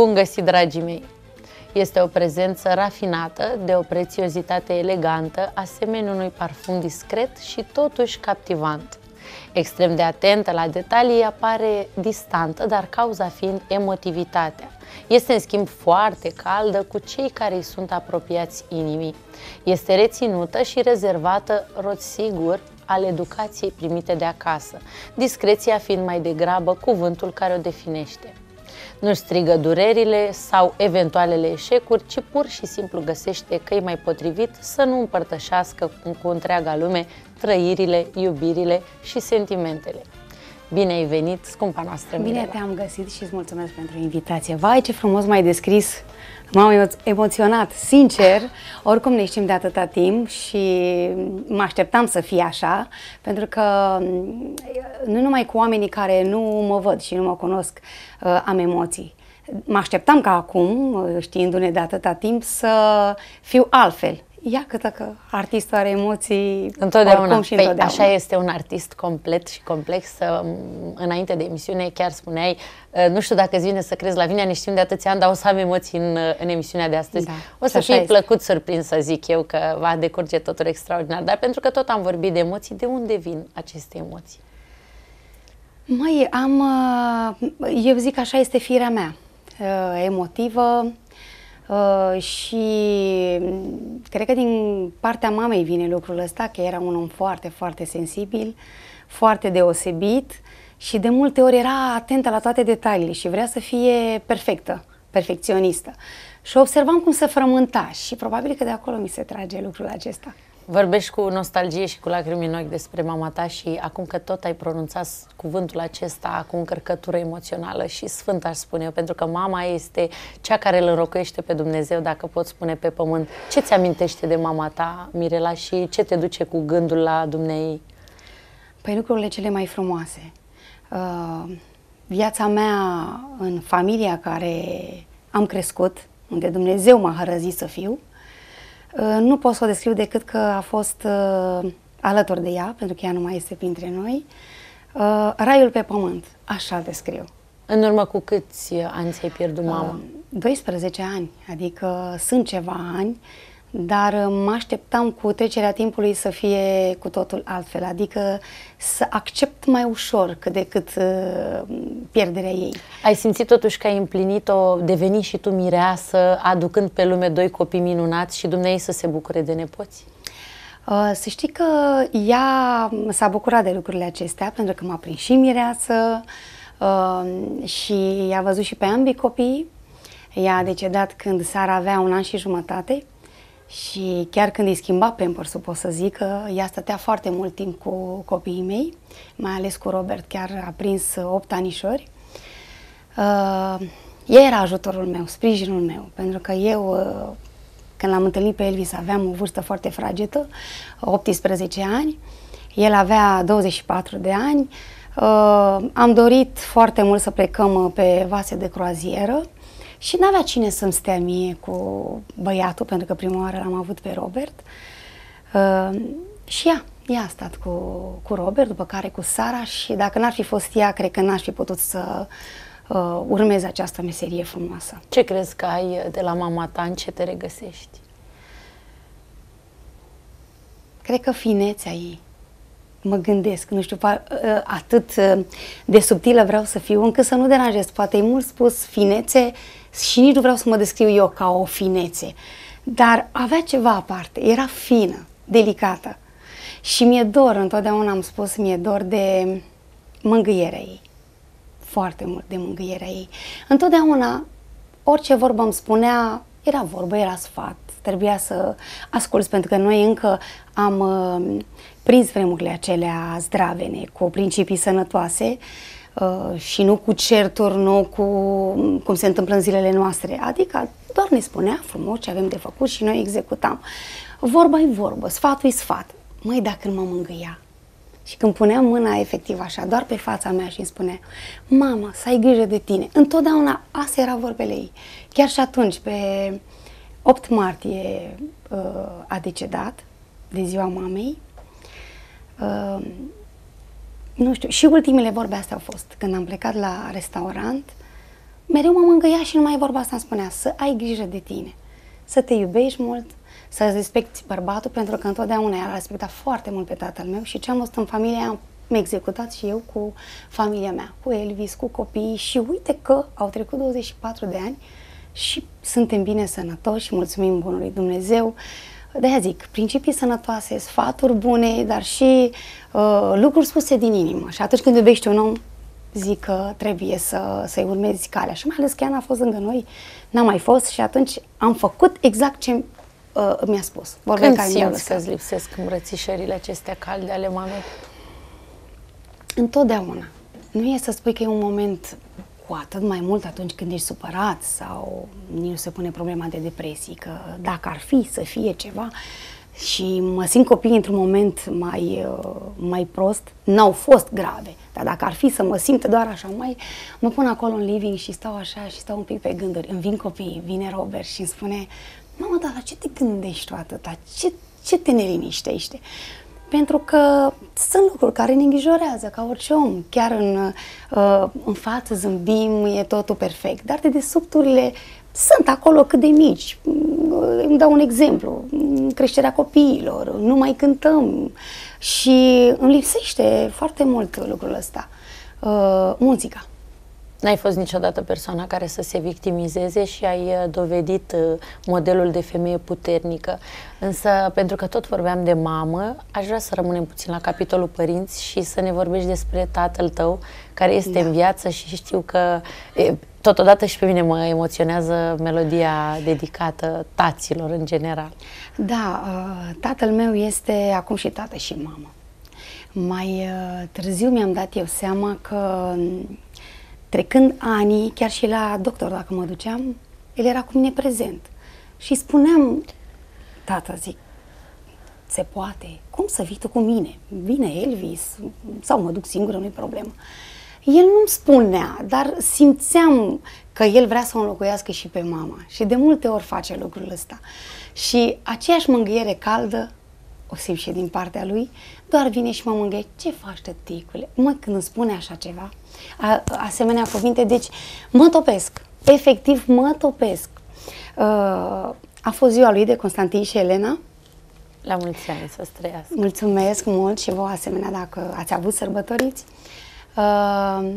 Bun găsit, dragii mei! Este o prezență rafinată, de o prețiozitate elegantă, asemenea unui parfum discret și totuși captivant. Extrem de atentă la detalii, apare distantă, dar cauza fiind emotivitatea. Este în schimb foarte caldă cu cei care îi sunt apropiați inimii. Este reținută și rezervată, roți sigur, al educației primite de acasă, discreția fiind mai degrabă cuvântul care o definește nu-și strigă durerile sau eventualele eșecuri, ci pur și simplu găsește că e mai potrivit să nu împărtășească cu întreaga lume trăirile, iubirile și sentimentele. Bine ai venit, scumpa noastră Bine te-am găsit și îți mulțumesc pentru invitație. Vai, ce frumos m-ai descris M-am emoționat, sincer, oricum ne știm de atâta timp și mă așteptam să fie așa, pentru că mm, nu numai cu oamenii care nu mă văd și nu mă cunosc uh, am emoții. Mă așteptam ca acum, uh, știindu-ne de atâta timp, să fiu altfel, Ia că dacă artistul are emoții întotdeauna. Oricum și păi, întotdeauna. Așa este un artist complet și complex. Înainte de emisiune chiar spuneai, ă, nu știu dacă îți vine să crezi la vinea, ne știm de atâția ani, dar o să am emoții în, în emisiunea de astăzi. Da, o să fii este. plăcut surprins să zic eu că va decurge totul extraordinar. Dar pentru că tot am vorbit de emoții, de unde vin aceste emoții? Măi, am, ă, eu zic așa este firea mea ă, emotivă, Uh, și cred că din partea mamei vine lucrul ăsta, că era un om foarte, foarte sensibil, foarte deosebit și de multe ori era atentă la toate detaliile și vrea să fie perfectă, perfecționistă. Și observam cum se frământa și probabil că de acolo mi se trage lucrul acesta. Vorbești cu nostalgie și cu lacrimi în ochi despre mama ta și acum că tot ai pronunțat cuvântul acesta cu încărcătură emoțională și sfânt aș spune eu, pentru că mama este cea care îl înrocuiește pe Dumnezeu, dacă pot spune, pe pământ. Ce ți amintește de mama ta, Mirela, și ce te duce cu gândul la Dumnezeu? Păi lucrurile cele mai frumoase. Uh, viața mea în familia care am crescut, unde Dumnezeu m-a hărăzit să fiu, Uh, nu pot să o descriu decât că a fost uh, alături de ea, pentru că ea nu mai este printre noi. Uh, raiul pe pământ, așa descriu. În urmă cu câți ani ți-ai pierdut mama? 12 ani, adică sunt ceva ani dar uh, mă așteptam cu trecerea timpului să fie cu totul altfel, adică să accept mai ușor cât de cât uh, pierderea ei. Ai simțit totuși că ai împlinit-o, deveni și tu mireasă, aducând pe lume doi copii minunați și dumneavoastră să se bucure de nepoți? Uh, să știi că ea s-a bucurat de lucrurile acestea pentru că m-a prins și mireasă și i-a văzut și pe ambii copii. Ea a decedat când Sara avea un an și jumătate și chiar când îi schimba pampers să pot să zic că ea stătea foarte mult timp cu copiii mei, mai ales cu Robert, chiar a prins 8 uh, anișori. Uh, ea era ajutorul meu, sprijinul meu, pentru că eu, uh, când l-am întâlnit pe Elvis, aveam o vârstă foarte fragedă, 18 ani, el avea 24 de ani, uh, am dorit foarte mult să plecăm uh, pe vase de croazieră, și n-avea cine să-mi stea mie cu băiatul, pentru că prima oară l-am avut pe Robert. Uh, și ea, ea a stat cu, cu Robert, după care cu Sara și dacă n-ar fi fost ea, cred că n-aș fi putut să uh, urmez această meserie frumoasă. Ce crezi că ai de la mama ta? În ce te regăsești? Cred că finețea ei mă gândesc, nu știu, uh, atât uh, de subtilă vreau să fiu, încât să nu deranjez. Poate e mult spus finețe, și nici nu vreau să mă descriu eu ca o finețe, dar avea ceva aparte, era fină, delicată. Și mi-e dor, întotdeauna am spus, mi-e dor de mângâierea ei. Foarte mult de mângâierea ei. Întotdeauna, orice vorbă îmi spunea, era vorbă, era sfat, trebuia să ascult, pentru că noi încă am uh, prins vremurile acelea zdravene, cu principii sănătoase, uh, Uh, și nu cu certuri, nu cu cum se întâmplă în zilele noastre. Adică doar ne spunea frumos ce avem de făcut și noi executam. Vorba-i vorbă, sfatul-i sfat. Măi, dacă mă mângâia, și când puneam mâna efectiv așa, doar pe fața mea și îmi spunea, mama, să ai grijă de tine. Întotdeauna asta era vorbele ei. Chiar și atunci, pe 8 martie uh, a decedat, de ziua mamei, uh, nu știu, și ultimele vorbe astea au fost. Când am plecat la restaurant, mereu m-am îngăiat și numai vorba asta îmi spunea să ai grijă de tine, să te iubești mult, să respecti bărbatul, pentru că întotdeauna el a respectat foarte mult pe tatăl meu și ce am văzut în familie am executat și eu cu familia mea, cu Elvis, cu copiii și uite că au trecut 24 de ani și suntem bine sănătoși și mulțumim Bunului Dumnezeu. Uh, de-aia zic, principii sănătoase, sfaturi bune, dar și uh, lucruri spuse din inimă. Și atunci când iubești un om, zic că trebuie să, să-i urmezi calea. Și mai ales că Iana a fost lângă noi, n-a mai fost și atunci am făcut exact ce uh, mi-a spus. Vorbim când simți că îți lipsesc îmbrățișările acestea calde ale mamei? Întotdeauna. Nu e să spui că e un moment cu atât mai mult atunci când ești supărat sau nici nu se pune problema de depresie, că dacă ar fi să fie ceva și mă simt copiii într-un moment mai, uh, mai prost, n-au fost grave, dar dacă ar fi să mă simt doar așa mai, mă pun acolo în living și stau așa și stau un pic pe gânduri. Îmi vin copiii, vine Robert și îmi spune, mamă, dar la ce te gândești tu atâta? Ce, ce te neliniștește? pentru că sunt lucruri care ne îngrijorează ca orice om. Chiar în, uh, în față zâmbim, e totul perfect, dar de subturile sunt acolo cât de mici. Mm, îmi dau un exemplu, mm, creșterea copiilor, nu mai cântăm și îmi lipsește foarte mult lucrul ăsta. Uh, muzica. N-ai fost niciodată persoana care să se victimizeze și ai uh, dovedit uh, modelul de femeie puternică. Însă, pentru că tot vorbeam de mamă, aș vrea să rămânem puțin la capitolul părinți și să ne vorbești despre tatăl tău, care este da. în viață și știu că totodată și pe mine mă emoționează melodia dedicată taților în general. Da, uh, tatăl meu este acum și tată și mamă. Mai târziu mi-am dat eu seama că Trecând anii, chiar și la doctor dacă mă duceam, el era cu mine prezent. Și spuneam, Tată, zic, se poate, cum să vii tu cu mine? Vine Elvis sau mă duc singură, nu-i problemă. El nu-mi spunea, dar simțeam că el vrea să o înlocuiască și pe mama. Și de multe ori face lucrul ăsta. Și aceeași mângâiere caldă o simt și din partea lui, doar vine și mă mângâie. Ce faci, tăticule? Mă, când îmi spune așa ceva, a, asemenea cuvinte, deci mă topesc, efectiv mă topesc. Uh, a fost ziua lui de Constantin și Elena. La mulți ani să străiască. Mulțumesc mult și vă asemenea dacă ați avut sărbătoriți. Uh,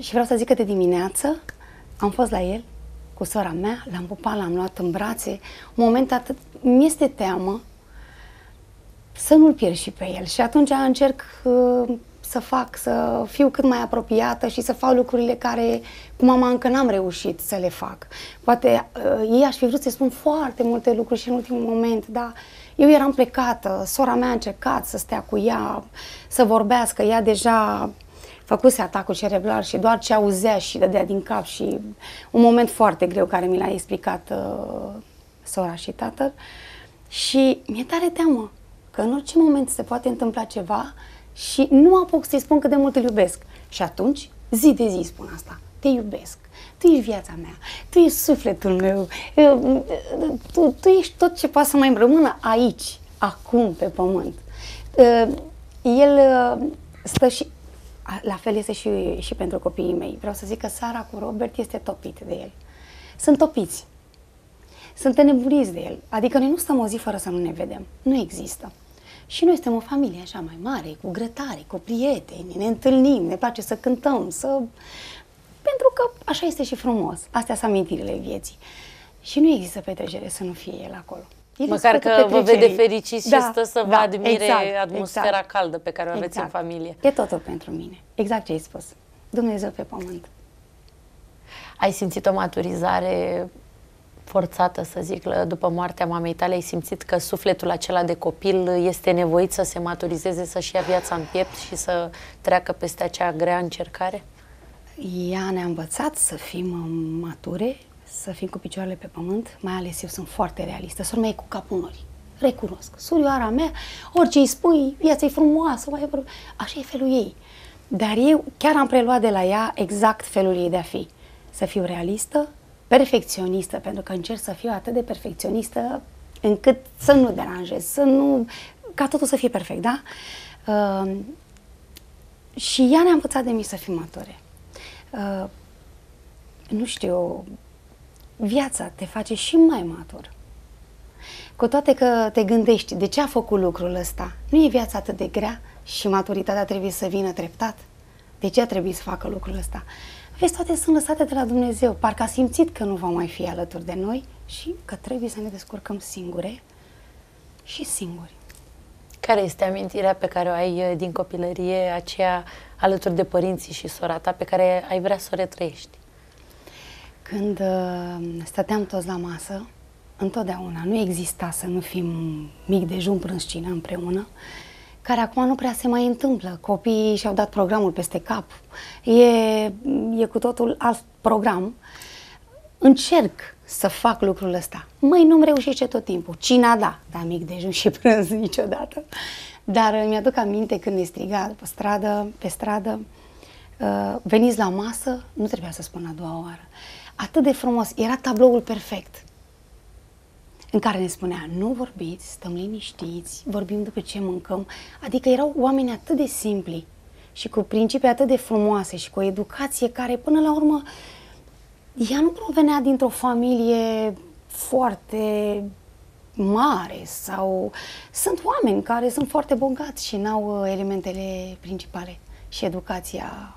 și vreau să zic că de dimineață am fost la el cu sora mea, l-am pupat, l-am luat în brațe. Un moment atât, mi-este teamă să nu-l pierd și pe el. Și atunci încerc uh, să fac, să fiu cât mai apropiată și să fac lucrurile care cu mama încă n-am reușit să le fac. Poate uh, ei aș fi vrut să spun foarte multe lucruri și în ultimul moment, dar eu eram plecată, sora mea a încercat să stea cu ea, să vorbească, ea deja făcuse atacul cerebral și doar ce auzea și dădea din cap și un moment foarte greu care mi l-a explicat uh, sora și tatăl și mi-e tare teamă că în orice moment se poate întâmpla ceva și nu apuc să-i spun cât de mult îl iubesc. Și atunci, zi de zi spun asta, te iubesc, tu ești viața mea, tu ești sufletul meu, tu, tu ești tot ce poate să mai rămână aici, acum, pe pământ. Ă, el ă, stă și la fel este și, și pentru copiii mei. Vreau să zic că Sara cu Robert este topit de el. Sunt topiți. Sunt nebuniți de el. Adică noi nu stăm o zi fără să nu ne vedem. Nu există. Și noi suntem o familie așa mai mare, cu grătare, cu prieteni, ne întâlnim, ne place să cântăm, să... Pentru că așa este și frumos. Astea sunt amintirile vieții. Și nu există petrecere să nu fie el acolo. El Măcar că petrecerii. vă vede și da, și stă să vă da, admire exact, exact, atmosfera exact, caldă pe care o aveți exact. în familie. E totul pentru mine. Exact ce ai spus. Dumnezeu pe pământ. Ai simțit o maturizare forțată, să zic, după moartea mamei tale, ai simțit că sufletul acela de copil uh, este nevoit să se maturizeze, să-și ia viața în piept și să treacă peste acea grea încercare? Ea ne-a învățat să fim uh, mature, să fim cu picioarele pe pământ, mai ales eu sunt foarte realistă, sunt mai cu capul nori. Recunosc. Surioara mea, orice îi spui, viața e frumoasă, mai e așa e felul ei. Dar eu chiar am preluat de la ea exact felul ei de a fi. Să fiu realistă, perfecționistă, pentru că încerc să fiu atât de perfecționistă încât să nu deranjez, să nu... ca totul să fie perfect, da? Uh, și ea ne-a învățat de mine să fim mature. Ehm, uh, nu știu, viața te face și mai matur. Cu toate că te gândești de ce a făcut lucrul ăsta, nu e viața atât de grea și maturitatea trebuie să vină treptat? De ce a trebuit să facă lucrul ăsta? Uh, vezi, toate sunt lăsate de la Dumnezeu. Parcă a simțit că nu va mai fi alături de noi și că trebuie să ne descurcăm singure și singuri. Care este amintirea pe care o ai uh, din copilărie, aceea alături de părinții și sora ta, pe care ai vrea să o retrăiești? Când uh, stăteam toți la masă, întotdeauna nu exista să nu fim mic dejun, prânz, cină împreună care acum nu prea se mai întâmplă. Copiii și-au dat programul peste cap. E, e cu totul alt program. Încerc să fac lucrul ăsta. Măi, nu-mi reușește tot timpul. Cina da, dar mic dejun și prânz niciodată. Dar uh, mi-aduc aminte când ne striga pe stradă, pe stradă, uh, veniți la masă, nu trebuia să spun a doua oară. Atât de frumos, era tabloul perfect în care ne spunea nu vorbiți, stăm liniștiți, vorbim după ce mâncăm. Adică erau oameni atât de simpli și cu principii atât de frumoase și cu o educație care până la urmă ea nu provenea dintr-o familie foarte mare sau sunt oameni care sunt foarte bogați și n-au uh, elementele principale și educația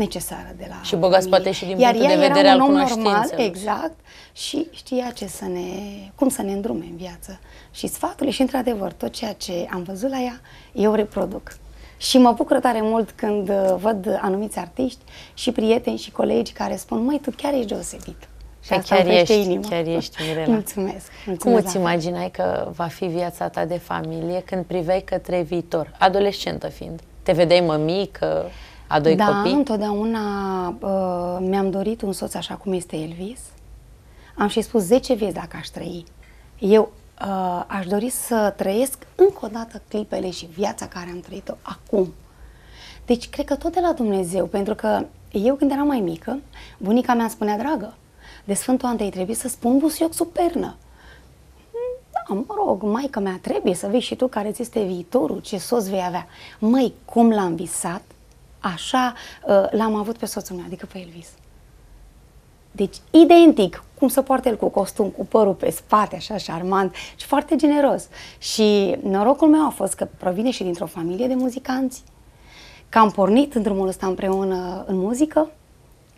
necesară de la Și bogați familie. poate și din Iar punctul de vedere al normal, Exact. Și știa ce să ne, cum să ne îndrume în viață. Și sfaturile și, într-adevăr, tot ceea ce am văzut la ea, eu reproduc. Și mă bucur tare mult când uh, văd anumiți artiști și prieteni și colegi care spun, măi, tu chiar ești deosebit. Și păi asta chiar ești, inima. chiar ești, Mirela. mulțumesc, mulțumesc. Cum îți imaginai că va fi viața ta de familie când priveai către viitor, adolescentă fiind? Te vedeai mămică? a doi da, copii? Da, întotdeauna uh, mi-am dorit un soț așa cum este Elvis. Am și spus 10 vieți dacă aș trăi. Eu uh, aș dori să trăiesc încă o dată clipele și viața care am trăit-o acum. Deci cred că tot de la Dumnezeu, pentru că eu când eram mai mică, bunica mea spunea, dragă, de Sfântul Andrei trebuie să spun busuioc supernă. Mm, da, mă rog, maică mea, trebuie să vezi și tu care ți este viitorul, ce sos vei avea. Măi, cum l-am visat, Așa ă, l-am avut pe soțul meu, adică pe Elvis. Deci, identic, cum se poartă el cu costum, cu părul pe spate, așa, șarmant și foarte generos. Și norocul meu a fost că provine și dintr-o familie de muzicanți, că am pornit în drumul ăsta împreună în muzică,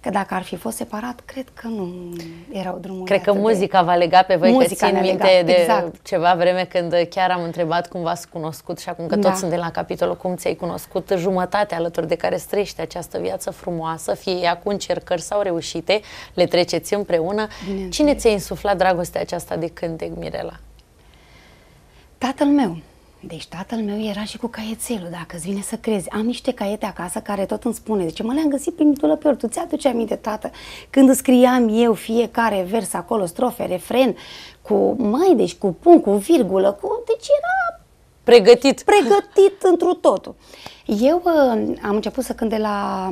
Că dacă ar fi fost separat, cred că nu erau drumuri Cred că muzica de... va lega pe voi, muzica că țin minte legat. de exact. ceva vreme când chiar am întrebat cum v-ați cunoscut și acum că da. toți suntem la capitolul cum ți-ai cunoscut jumătate alături de care strește această viață frumoasă, fie ea cu încercări sau reușite, le treceți împreună. Bine Cine ți-a insuflat dragostea aceasta de cântec, Mirela? Tatăl meu. Deci tatăl meu era și cu caietelul, dacă îți vine să crezi. Am niște caiete acasă care tot îmi spune, zice, mă le-am găsit prin dulăpior, tu ți-aduce aminte, tată, când scriam eu fiecare vers acolo, strofe, refren, cu mai, deci cu punct, cu virgulă, cu... deci era Pregătit. Pregătit întru totul. Eu uh, am început să cânt de la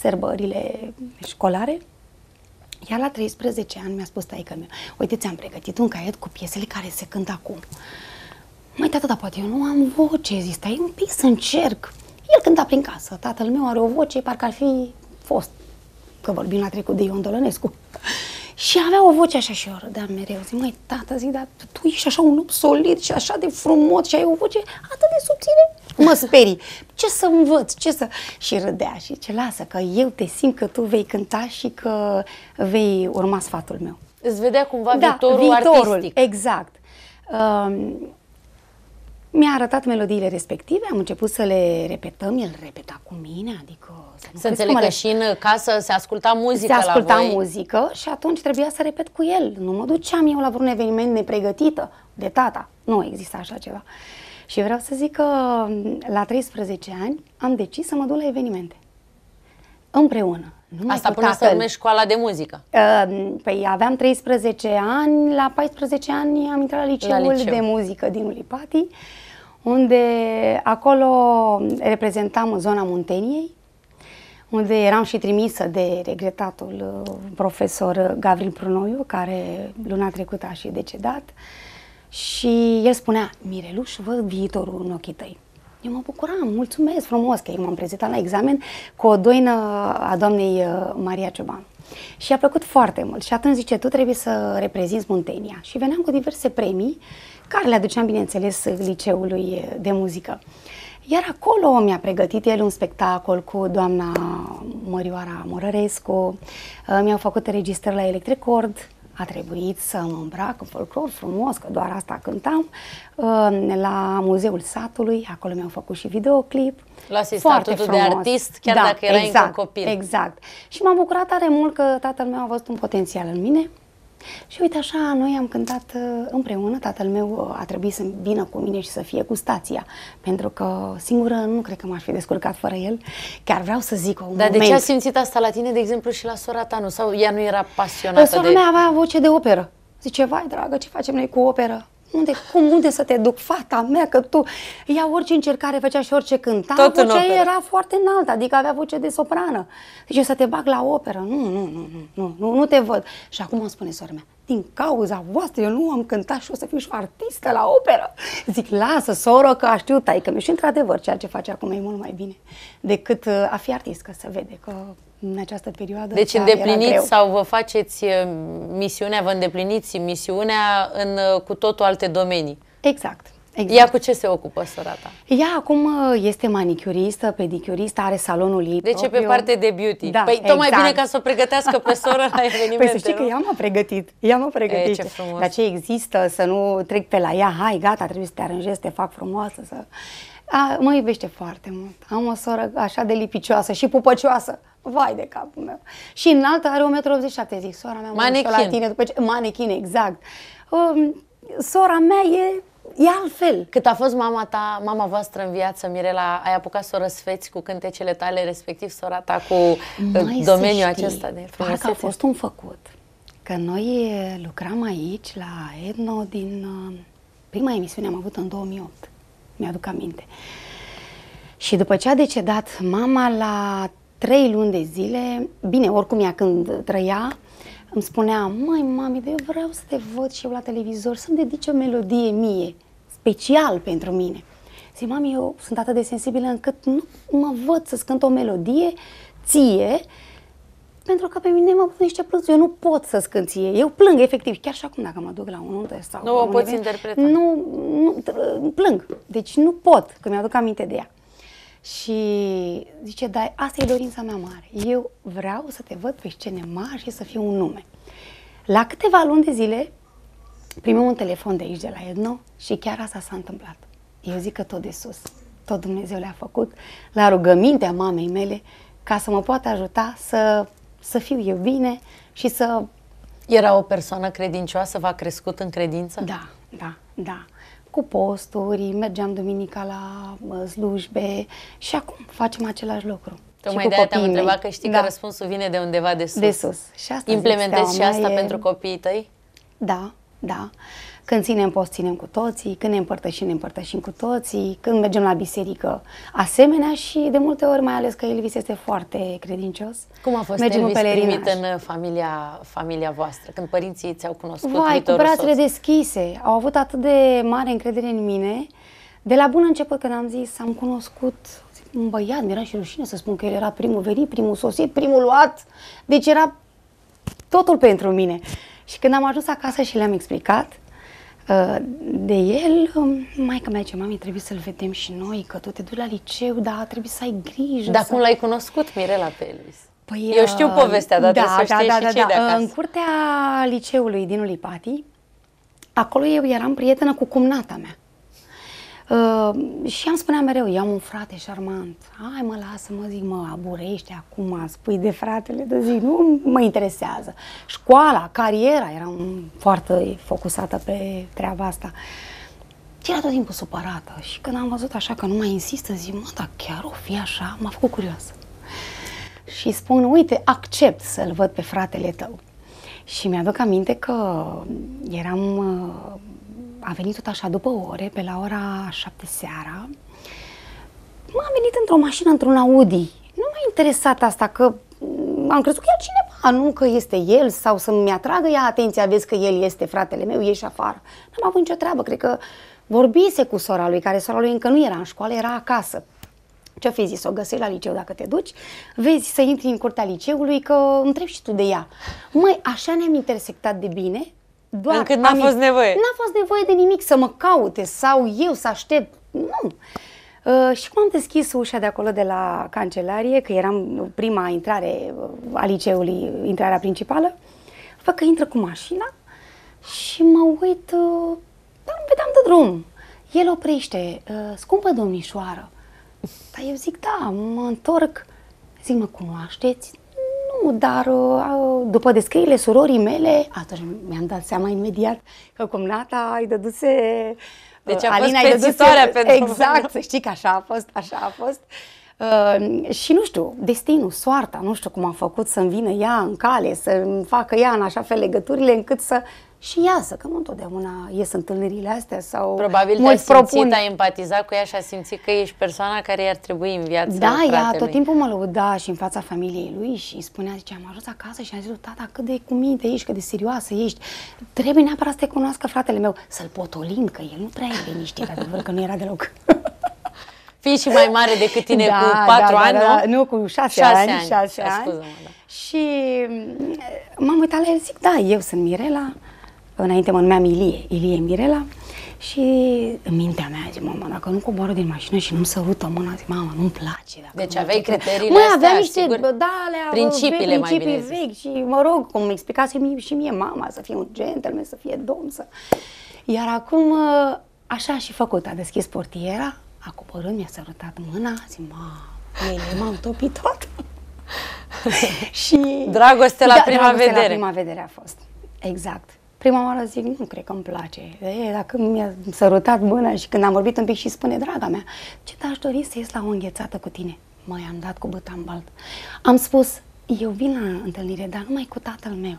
sărbările școlare, iar la 13 ani mi-a spus taică meu, uite, ți-am pregătit un caiet cu piesele care se cântă acum. Mai tata, dar poate eu nu am voce, zis, stai un pic să încerc. El cânta prin casă, tatăl meu are o voce, parcă ar fi fost, că vorbim la trecut de Ion Dolănescu. Și avea o voce așa și eu râdeam mereu. Zic, mai tată, zic, dar tu ești așa un lup solid și așa de frumos și ai o voce atât de subțire. Mă sperii. Ce să învăț? Ce să... Și râdea și ce lasă, că eu te simt că tu vei cânta și că vei urma sfatul meu. Îți vedea cumva da, viitorul, viitorul artistic. exact. Uh, mi-a arătat melodiile respective, am început să le repetăm, el repeta cu mine, adică... Să, să înțeleg că și în casă se asculta muzică Se asculta la voi. muzică și atunci trebuia să repet cu el. Nu mă duceam eu la vreun eveniment nepregătită de tata. Nu exista așa ceva. Și vreau să zic că mm, la 13 ani am decis să mă duc la evenimente. Împreună. Numai Asta până tatăl. să urmezi școala de muzică. Uh, păi aveam 13 ani, la 14 ani am intrat la liceul la liceu. de muzică din Ulipati, unde acolo reprezentam zona Munteniei, unde eram și trimisă de regretatul uh, profesor Gavril Prunoiu, care luna trecută a și decedat. Și el spunea, Mireluș, văd viitorul în ochii tăi. Eu mă bucuram, mulțumesc frumos că m-am prezentat la examen cu o doină a doamnei uh, Maria Cioban. Și a plăcut foarte mult. Și atunci zice, tu trebuie să reprezinți Muntenia. Și veneam cu diverse premii, care le aduceam, bineînțeles, liceului de muzică. Iar acolo mi-a pregătit el un spectacol cu doamna Mărioara Morărescu, uh, mi-au făcut registrări la Electricord, a trebuit să mă îmbrac în folclor frumos, că doar asta cântam, uh, la Muzeul Satului, acolo mi-au făcut și videoclip. Foarte statutul frumos. de artist, chiar da, dacă era exact, încă copil. Exact. Și m-am bucurat tare mult că tatăl meu a văzut un potențial în mine și uite așa, noi am cântat uh, împreună, tatăl meu uh, a trebuit să vină cu mine și să fie cu stația, pentru că singură nu cred că m-aș fi descurcat fără el, chiar vreau să zic un Dar moment. de ce a simțit asta la tine, de exemplu, și la sora ta nu? Sau ea nu era pasionată păi Sora de... mea avea voce de operă. Zice, vai dragă, ce facem noi cu operă? unde, cum, unde să te duc, fata mea, că tu ia orice încercare, făcea și orice cânta, Tot vocea în era foarte înaltă, adică avea voce de soprană. Deci eu să te bag la operă, nu, nu, nu, nu, nu, nu te văd. Și acum îmi spune sora mea, din cauza voastră, eu nu am cântat și o să fiu și artistă la operă. Zic, lasă, soră, că a știut taică Și într-adevăr, ceea ce face acum e mult mai bine decât uh, a fi artist, că se vede că în această perioadă. Deci îndepliniți sau vă faceți eh, misiunea, vă îndepliniți misiunea în eh, cu totul alte domenii. Exact. Exact. Ea cu ce se ocupă sora Ea acum eh, este manicuristă, pedicuristă, are salonul ei Deci propriu. e pe parte de beauty. Da, păi exact. tocmai bine ca să o pregătească pe sora la evenimente. Păi să știi nu? că ea m-a pregătit. Ea m-a pregătit. E, ce frumos. Dar ce există să nu trec pe la ea, hai gata, trebuie să te aranjezi, să te fac frumoasă, să... A, mă iubește foarte mult. Am o soră așa de lipicioasă și pupăcioasă. Vai de capul meu. Și înaltă are 1,87 m. Zic, sora mea mă la tine după ce... Manechin, exact. Um, sora mea e e altfel. Cât a fost mama ta, mama voastră în viață, Mirela, ai apucat să o răsfeți cu cântecele tale, respectiv sora ta cu Mai uh, domeniul acesta de frumusețe? Parcă a fost un făcut. Că noi eh, lucram aici la Etno din uh, prima emisiune am avut în 2008 mi-aduc aminte. Și după ce a decedat mama, la trei luni de zile, bine, oricum ea când trăia, îmi spunea, măi, mami, de eu vreau să te văd și eu la televizor, să-mi dedici o melodie mie, special pentru mine. Zic, mami, eu sunt atât de sensibilă încât nu mă văd să-ți cânt o melodie ție, pentru că pe mine mă pun niște plâns, eu nu pot să scânție. Eu plâng, efectiv, chiar și acum dacă mă duc la un unde sau... Nu o poți interpreta. Nu, nu, plâng. Deci nu pot, că mi-aduc aminte de ea. Și zice, dar asta e dorința mea mare. Eu vreau să te văd pe scene mari și să fiu un nume. La câteva luni de zile primim un telefon de aici, de la Edno, și chiar asta s-a întâmplat. Eu zic că tot de sus, tot Dumnezeu le-a făcut, la rugămintea mamei mele, ca să mă poată ajuta să să fiu eu bine și să... Era o persoană credincioasă? V-a crescut în credință? Da, da, da. Cu posturi, mergeam duminica la slujbe și acum facem același lucru. Tocmai de-aia te-am întrebat că știi da. că răspunsul vine de undeva de sus. De sus. Și asta Implementezi și asta e... pentru copiii tăi? Da, da. Uh, când ținem post, ținem cu toții, când ne împărtășim, ne împărtășim cu toții, când mergem la biserică, asemenea și de multe ori, mai ales că Elvis este foarte credincios. Cum a fost mergem Elvis primit în uh, familia, familia voastră, când părinții ți-au cunoscut Vai, cu brațele soț. deschise, au avut atât de mare încredere în mine, de la bun început când am zis, am cunoscut un băiat, mi-era și rușine să spun că el era primul venit, primul sosit, primul luat, deci era totul pentru mine. Și când am ajuns acasă și le-am explicat, Uh, de el, um, mai că ce mami, trebuie să-l vedem și noi, că tu te duci la liceu, dar trebuie să ai grijă. Dar să... cum l-ai cunoscut, Mirela, pe Păi, Eu știu uh, povestea, dar da, trebuie să da, știi da, și da, cei da. În curtea liceului din Ulipati, acolo eu eram prietenă cu cumnata mea. Uh, și am spunea mereu, eu am un frate șarmant, hai mă lasă, mă zic, mă aburește acum, spui de fratele de zi, nu mă interesează. Școala, cariera, eram foarte focusată pe treaba asta. Și era tot timpul supărată și când am văzut așa că nu mai insistă, zic, mă, dar chiar o fi așa, m-a făcut curioasă. Și spun, uite, accept să-l văd pe fratele tău. Și mi-aduc aminte că eram uh, a venit tot așa după ore, pe la ora 7 seara. m a venit într-o mașină, într-un Audi. Nu m-a interesat asta că am crezut că e cineva, nu că este el sau să-mi atragă ea atenția, vezi că el este fratele meu, ieși afară. N-am avut nicio treabă, cred că vorbise cu sora lui, care sora lui încă nu era în școală, era acasă. ce fi zis? O găsești la liceu dacă te duci, vezi să intri în curtea liceului că întrebi și tu de ea. Măi, așa ne-am intersectat de bine, doar Încât n-a fost nevoie. N-a fost nevoie de nimic să mă caute sau eu să aștept. Nu. Uh, și cum am deschis ușa de acolo de la cancelarie, că eram prima intrare uh, a liceului, intrarea principală, fac că intră cu mașina și mă uit, uh, dar nu vedeam de drum. El oprește, uh, scumpă domnișoară. Dar eu zic, da, mă întorc. Zic, mă cunoașteți? Nu, dar uh, uh, după descrierile surorii mele, atunci mi-am dat seama imediat că cumnata ai dăduse... Deci a uh, Alina fost dăduse, pentru Exact, să știi că așa a fost, așa a fost. Uh, și nu știu, destinul, soarta, nu știu cum a făcut să-mi vină ea în cale, să-mi facă ea în așa fel legăturile încât să și iasă, că nu întotdeauna ies întâlnirile astea sau Probabil te-ai simțit, ai empatizat cu ea și a simțit că ești persoana care i-ar trebui în viață Da, ea tot timpul mă lăuda și în fața familiei lui și îi spunea, zice, am ajuns acasă și am zis, tata, cât de cu minte ești, cât de serioasă ești, trebuie neapărat să te cunoască fratele meu, să-l potolim, că el nu prea e liniștit, adevăr că nu era deloc. Fii și mai mare decât tine da, cu da, patru da, ani, da, da, nu? Nu, cu șase, șase ani, ani. Șase ani. da. Și m-am uitat la el, zic, da, eu sunt Mirela, înainte mă numeam Ilie, Ilie Mirela, și în mintea mea zic, mama, dacă nu coboară din mașină și nu-mi sărută mâna, zic, mama, nu-mi place. Dacă deci aveai criteriile mă, astea, aveam niște, sigur, da, alea, principiile, principii mai bine și, mă rog, cum explicase mie, și mie mama, să fie un gentleman, să fie domn, să... Iar acum, ă, așa și făcut, a deschis portiera, a coborât, mi-a sărutat mâna, zic, mamă, m-am topit tot. și... Dragoste la da, prima dragoste vedere. la prima vedere a fost. Exact. Prima oară zic, nu cred că îmi place. E, dacă mi-a sărutat mâna și când am vorbit un pic și spune, draga mea, ce te-aș dori să ies la o înghețată cu tine? Mai am dat cu băta în balt. Am spus, eu vin la întâlnire, dar numai cu tatăl meu.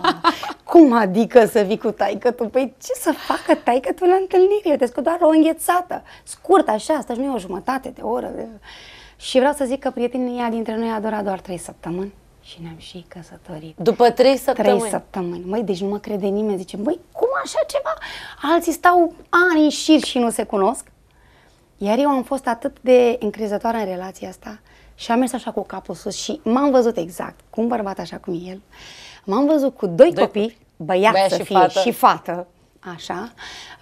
cum adică să vii cu taică tu? Păi ce să facă taică tu la întâlnire? Eu deci te doar o înghețată, scurt așa, asta nu e o jumătate de oră. De... Și vreau să zic că prietenia dintre noi a durat doar trei săptămâni. Și ne-am și căsătorit. După trei săptămâni? Trei săptămâni. Măi, deci nu mă crede nimeni. Zice, băi, cum așa ceva? Alții stau ani în șir și nu se cunosc. Iar eu am fost atât de încrezătoare în relația asta și am mers așa cu capul sus și m-am văzut exact cu un bărbat așa cum e el. M-am văzut cu doi, doi copii, băiat, băiat să și fie fată. și fată, așa.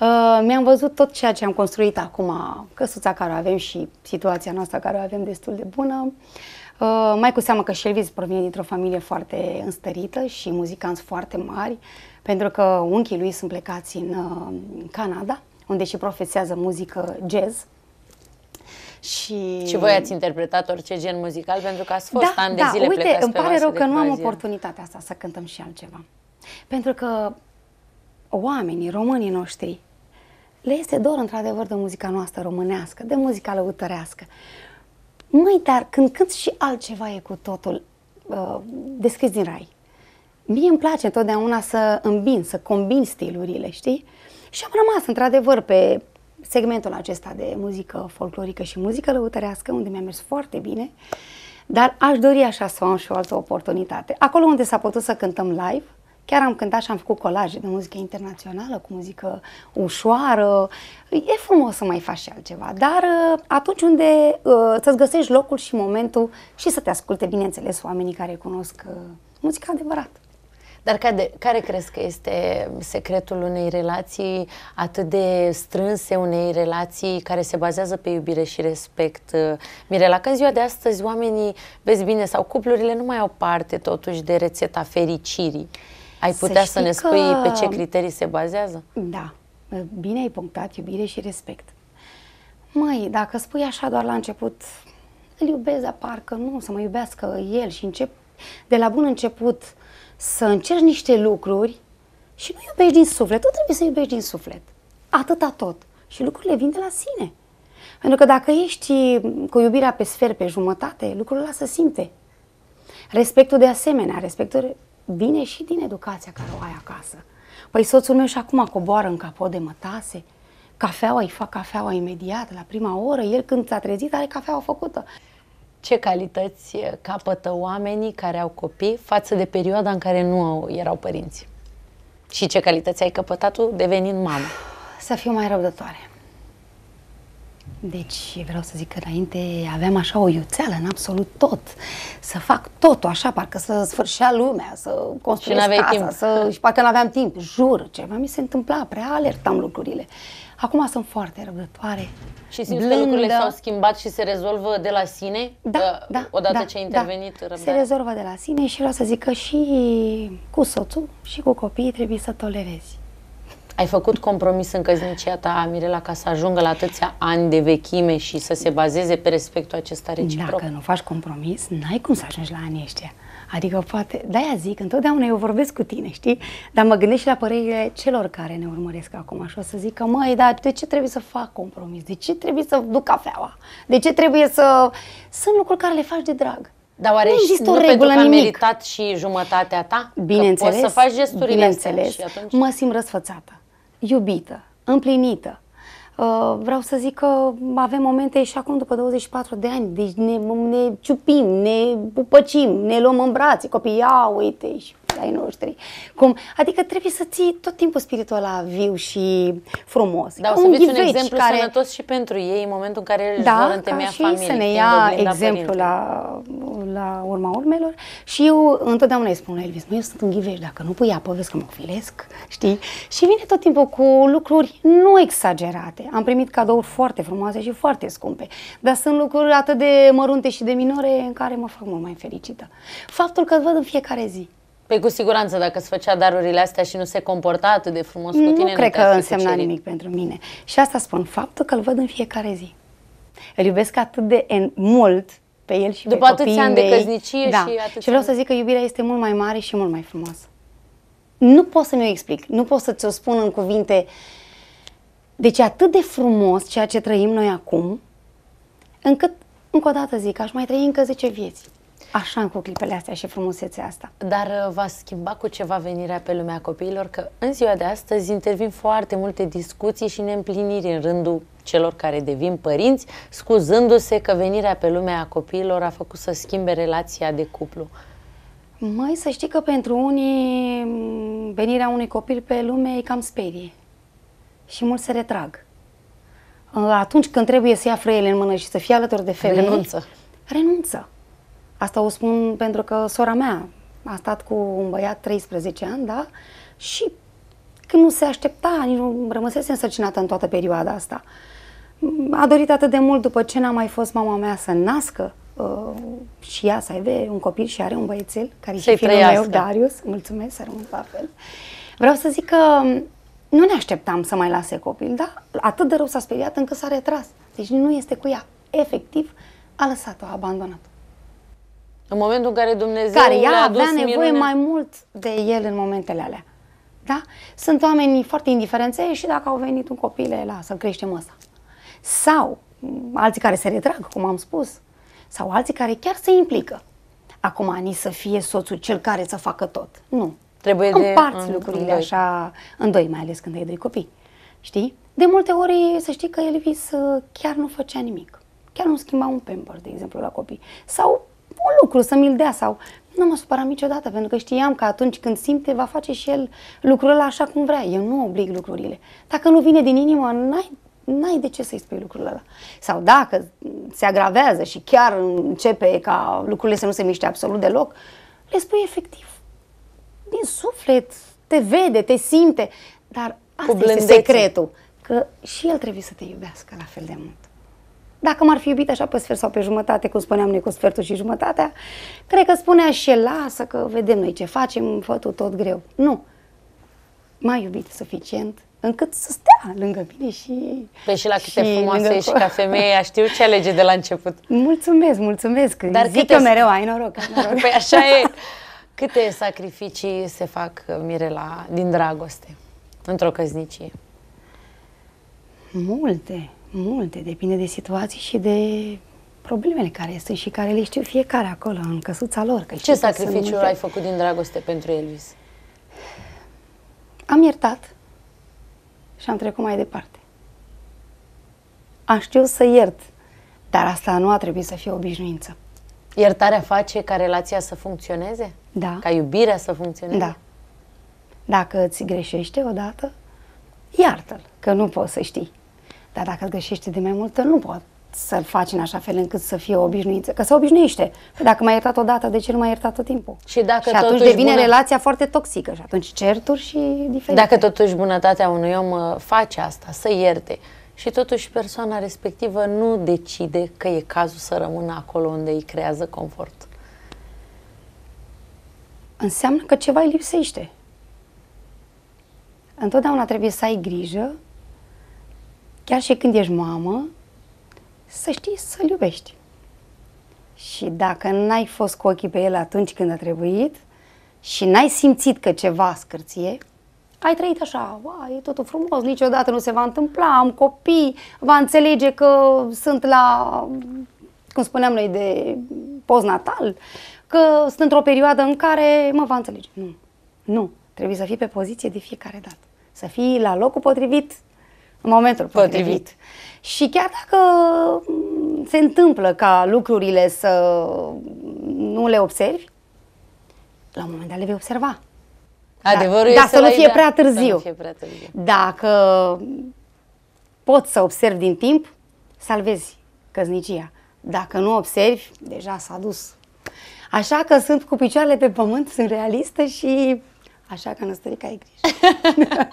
Uh, mi-am văzut tot ceea ce am construit acum, căsuța care o avem și situația noastră care o avem destul de bună. Uh, Uh, mai cu seamă că și Elvis provine dintr-o familie foarte înstărită și muzicanți foarte mari, pentru că unchii lui sunt plecați în uh, Canada, unde și profesează muzică jazz. Și... și voi ați interpretat orice gen muzical pentru că ați fost da, ani da, zile uite, plecați îmi pare rău că nu am oportunitatea asta să cântăm și altceva. Pentru că oamenii, românii noștri, le este dor într-adevăr de muzica noastră românească, de muzica lăutărească. Mai dar când cânt și altceva e cu totul uh, deschis din rai. Mie îmi place totdeauna să îmbin, să combin stilurile, știi? Și am rămas într-adevăr pe segmentul acesta de muzică folclorică și muzică lăutărească, unde mi-a mers foarte bine, dar aș dori așa să am și o altă oportunitate. Acolo unde s-a putut să cântăm live, Chiar am cântat și am făcut colaje de muzică internațională cu muzică ușoară. E frumos să mai faci și altceva, dar uh, atunci unde uh, să-ți găsești locul și momentul și să te asculte, bineînțeles, oamenii care cunosc uh, muzica adevărată. Dar care, care crezi că este secretul unei relații atât de strânse, unei relații care se bazează pe iubire și respect? Mirela, că în ziua de astăzi oamenii, vezi bine, sau cuplurile nu mai au parte totuși de rețeta fericirii. Ai putea să, să ne spui că... pe ce criterii se bazează? Da. Bine ai punctat, iubire și respect. Măi, dacă spui așa doar la început, îl iubesc, dar parcă nu, să mă iubească el și încep de la bun început să încerci niște lucruri și nu iubești din suflet, tu trebuie să iubești din suflet. Atâta tot. Și lucrurile vin de la sine. Pentru că dacă ești cu iubirea pe sfer, pe jumătate, lucrul lasă se simte. Respectul de asemenea, respectul vine și din educația care o ai acasă. Păi soțul meu și acum coboară în capot de mătase, cafeaua îi fac cafeaua imediat, la prima oră, el când s-a trezit are cafeaua făcută. Ce calități capătă oamenii care au copii față de perioada în care nu au, erau părinți? Și ce calități ai căpătat tu devenind mamă? Să fiu mai răbdătoare. Deci vreau să zic că înainte aveam așa o iuțeală în absolut tot. Să fac totul așa, parcă să sfârșea lumea, să construiesc și casa, timp. să... și parcă nu aveam timp. Jur, ceva mi se întâmpla, prea alertam lucrurile. Acum sunt foarte răbdătoare. Și simți blândă. că lucrurile s-au schimbat și se rezolvă de la sine? Da, da Odată da, ce ai da. intervenit da. Se rezolvă de la sine și vreau să zic că și cu soțul și cu copiii trebuie să tolerezi. Ai făcut compromis în căsnicia ta, Mirela, ca să ajungă la atâția ani de vechime și să se bazeze pe respectul acesta reciproc? Dacă nu faci compromis, n-ai cum să ajungi la anii ăștia. Adică poate, de-aia zic, întotdeauna eu vorbesc cu tine, știi? Dar mă gândesc și la părerile celor care ne urmăresc acum și o să zic că, măi, dar de ce trebuie să fac compromis? De ce trebuie să duc cafeaua? De ce trebuie să... Sunt lucruri care le faci de drag. Dar oare nu există o regulă pentru că meritat și jumătatea ta? Bineînțeles. Că poți să faci gesturile bineînțeles. Astea și atunci... Mă simt răsfățată iubită, împlinită. Uh, vreau să zic că avem momente și acum după 24 de ani, deci ne, ne ciupim, ne pupăcim, ne luăm în brațe, copiii, ia uite și ai noștri. Cum, adică trebuie să ții tot timpul spiritul ăla viu și frumos. Da, o să fiți un exemplu care... sănătos și pentru ei în momentul în care da, își vor întemeia și familie, să ne ia exemplu la, la urma urmelor. Și eu întotdeauna îi spun la Elvis, eu sunt un ghivej, dacă nu pui apă, vezi că mă filesc, știi? Și vine tot timpul cu lucruri nu exagerate. Am primit cadouri foarte frumoase și foarte scumpe, dar sunt lucruri atât de mărunte și de minore în care mă fac mult mai fericită. Faptul că văd în fiecare zi Păi cu siguranță dacă îți făcea darurile astea și nu se comporta atât de frumos nu cu tine... Nu cred nu că însemna cucerit. nimic pentru mine. Și asta spun, faptul că îl văd în fiecare zi. Îl iubesc atât de mult pe el și După pe atâția ani de căznicie da. și atâția Și vreau să zic că iubirea este mult mai mare și mult mai frumoasă. Nu pot să mi-o explic, nu pot să ți-o spun în cuvinte. Deci atât de frumos ceea ce trăim noi acum, încât, încă o dată zic, aș mai trăi încă 10 vieți așa cu clipele astea și frumusețea asta. Dar uh, va schimba cu ceva venirea pe lumea copiilor? Că în ziua de astăzi intervin foarte multe discuții și neîmpliniri în rândul celor care devin părinți, scuzându-se că venirea pe lumea copiilor a făcut să schimbe relația de cuplu. Mai să știi că pentru unii venirea unui copil pe lume e cam sperie și mulți se retrag. Atunci când trebuie să ia frâiele în mână și să fie alături de fel, renunță. Renunță. Asta o spun pentru că sora mea a stat cu un băiat 13 ani, da? Și când nu se aștepta, nici nu rămăsese însărcinată în toată perioada asta. A dorit atât de mult după ce n-a mai fost mama mea să nască uh, și ea să aibă un copil și are un băiețel, care și fiul meu, Darius. Mulțumesc, să rămân la fel. Vreau să zic că nu ne așteptam să mai lase copil, dar atât de rău s-a speriat încât s-a retras. Deci nu este cu ea. Efectiv, a lăsat-o, a abandonat-o. În momentul în care Dumnezeu Care ea avea nevoie minune... mai mult de el în momentele alea. Da? Sunt oameni foarte indiferențe și dacă au venit un copil, la să creștem ăsta. Sau alții care se retrag, cum am spus, sau alții care chiar se implică. Acum, ani să fie soțul cel care să facă tot. Nu. Trebuie Împarți de... lucrurile în așa în doi, mai ales când ai doi copii. Știi? De multe ori să știi că Elvis uh, chiar nu făcea nimic. Chiar nu schimba un pamper, de exemplu, la copii. Sau un lucru, să mi-l dea sau... Nu mă supăram niciodată, pentru că știam că atunci când simte, va face și el lucrul ăla așa cum vrea. Eu nu oblig lucrurile. Dacă nu vine din inimă, n-ai n-ai de ce să-i spui lucrurile ăla. Sau dacă se agravează și chiar începe ca lucrurile să nu se miște absolut deloc, le spui efectiv din suflet, te vede, te simte, dar asta este secretul, că și el trebuie să te iubească la fel de mult. Dacă m-ar fi iubit așa pe sfert sau pe jumătate, cum spuneam noi cu sfertul și jumătatea, cred că spunea și el, lasă că vedem noi ce facem, fă tu tot greu. Nu. M-a iubit suficient încât să stea lângă mine și... Păi și la câte și frumoase ești și ca femeie, știu ce alege de la început. Mulțumesc, mulțumesc. Dar Zic câte... eu mereu, ai noroc, ai noroc. Păi așa e. Câte sacrificii se fac, Mirela, din dragoste, într-o căznicie? Multe. Multe, depinde de situații și de problemele care sunt și care le știu fiecare acolo, în căsuța lor. Că Ce sacrificiu ai făcut din dragoste pentru Elvis? Am iertat și am trecut mai departe. Am știut să iert, dar asta nu a trebuit să fie obișnuință. Iertarea face ca relația să funcționeze? Da. Ca iubirea să funcționeze? Da. Dacă îți greșește odată, iartă-l, că nu poți să știi. Dar dacă îl găsește de mai multe, nu pot să-l faci în așa fel încât să fie o obișnuință. Că se obișnuiește. Păi dacă m-ai iertat odată, de ce nu m-ai iertat tot timpul? Și, dacă și atunci devine bună... relația foarte toxică și atunci certuri și diferite. Dacă totuși bunătatea unui om uh, face asta, să ierte, și totuși persoana respectivă nu decide că e cazul să rămână acolo unde îi creează confort. Înseamnă că ceva îi lipsește. Întotdeauna trebuie să ai grijă chiar și când ești mamă, să știi să-l iubești. Și dacă n-ai fost cu ochii pe el atunci când a trebuit și n-ai simțit că ceva scârție, ai trăit așa, wow, e totul frumos, niciodată nu se va întâmpla, am copii, va înțelege că sunt la, cum spuneam noi, de postnatal, că sunt într-o perioadă în care mă va înțelege. Nu, nu, trebuie să fii pe poziție de fiecare dată, să fii la locul potrivit, în momentul potrivit. potrivit. Și chiar dacă mm, se întâmplă ca lucrurile să nu le observi, la un moment dat le vei observa. Da, Adevărul dar, dar să, nu fie prea târziu. să nu fie prea târziu. Dacă poți să observi din timp, salvezi căznicia. Dacă nu observi, deja s-a dus. Așa că sunt cu picioarele pe pământ, sunt realistă și așa că, Năstărica, ai grijă.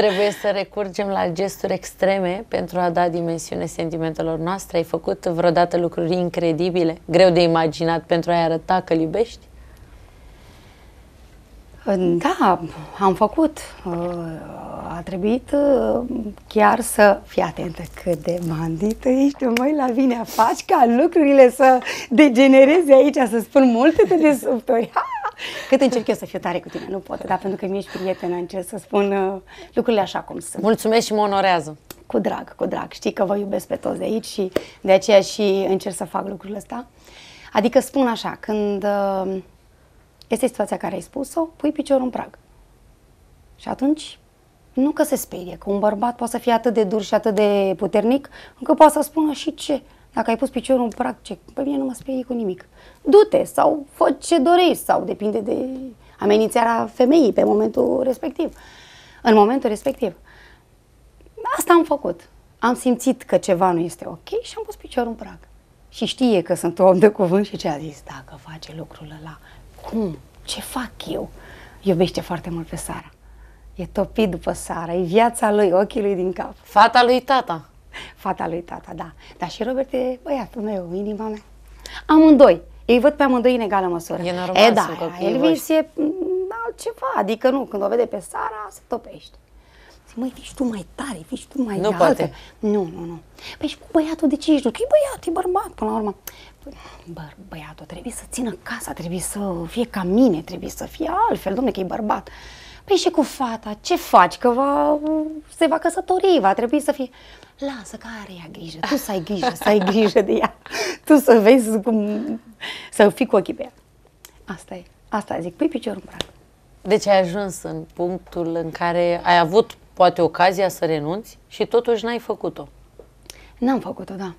Trebuie să recurgem la gesturi extreme pentru a da dimensiune sentimentelor noastre. Ai făcut vreodată lucruri incredibile, greu de imaginat, pentru a-i arăta că iubești? Da, am făcut. Uh, a trebuit uh, chiar să fii atentă cât de bandită ești, măi, la vine faci ca lucrurile să degenereze aici, să spun multe de Hai! Cât încerc eu să fiu tare cu tine, nu pot, dar pentru că mi ești prietenă, încerc să spun uh, lucrurile așa cum sunt. Mulțumesc și mă onorează. Cu drag, cu drag. Știi că vă iubesc pe toți de aici și de aceea și încerc să fac lucrurile astea. Adică spun așa, când uh, este situația care ai spus-o, pui piciorul în prag. Și atunci nu că se sperie, că un bărbat poate să fie atât de dur și atât de puternic, încât poate să spună și ce. Dacă ai pus piciorul în prag, ce? Pe mine nu mă sperie cu nimic. Du-te sau fă ce dorești sau depinde de amenințarea femeii pe momentul respectiv. În momentul respectiv. Asta am făcut. Am simțit că ceva nu este ok și am pus piciorul în prag. Și știe că sunt om de cuvânt și ce a zis, dacă face lucrul ăla, cum? Ce fac eu? Iubește foarte mult pe Sara. E topit după Sara, e viața lui, ochii lui din cap. Fata lui tata. Fata lui tata, da. Dar și Robert e băiatul meu, inima mea. Amândoi. Ei văd pe amândoi în egală măsură. E normal e, da, să Elvis e mm, altceva, adică nu, când o vede pe Sara, se topește. Zic, măi, ești tu mai tare, fii tu mai nu Poate. Nu, nu, nu. Păi și cu băiatul de ce ești? e băiat, e bărbat, până la urmă. Păi, Bă, băiatul trebuie să țină casa, trebuie să fie ca mine, trebuie să fie altfel, domne, că e bărbat. Păi și cu fata, ce faci? Că va, se va căsători, va trebui să fie lasă că are ea grijă, tu să ai grijă, să ai grijă de ea, tu să vezi cum, să fii cu ochii pe ea. Asta e, asta zic, pui piciorul în prag. Deci ai ajuns în punctul în care ai avut poate ocazia să renunți și totuși n-ai făcut-o. N-am făcut-o, da.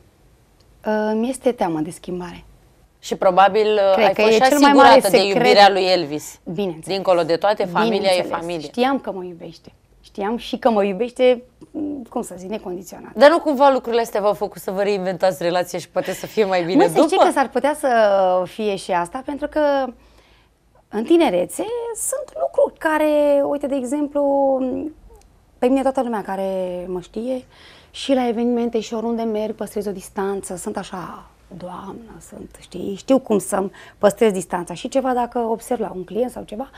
Mi este teamă de schimbare. Și probabil uh, Cred ai că fost și asigurată de iubirea lui Elvis. Bineînțeles. Dincolo de toate, familia e familie. Știam că mă iubește știam și că mă iubește, mm, cum să zic, necondiționat. Dar nu cumva lucrurile astea v-au făcut să vă reinventați relația și poate să fie mai bine mă, după? Mă, că s-ar putea să fie și asta, pentru că în tinerețe sunt lucruri care, uite, de exemplu, pe mine toată lumea care mă știe și la evenimente și oriunde merg păstrez o distanță, sunt așa doamnă, sunt, știi, știu cum să-mi păstrez distanța și ceva dacă observ la un client sau ceva,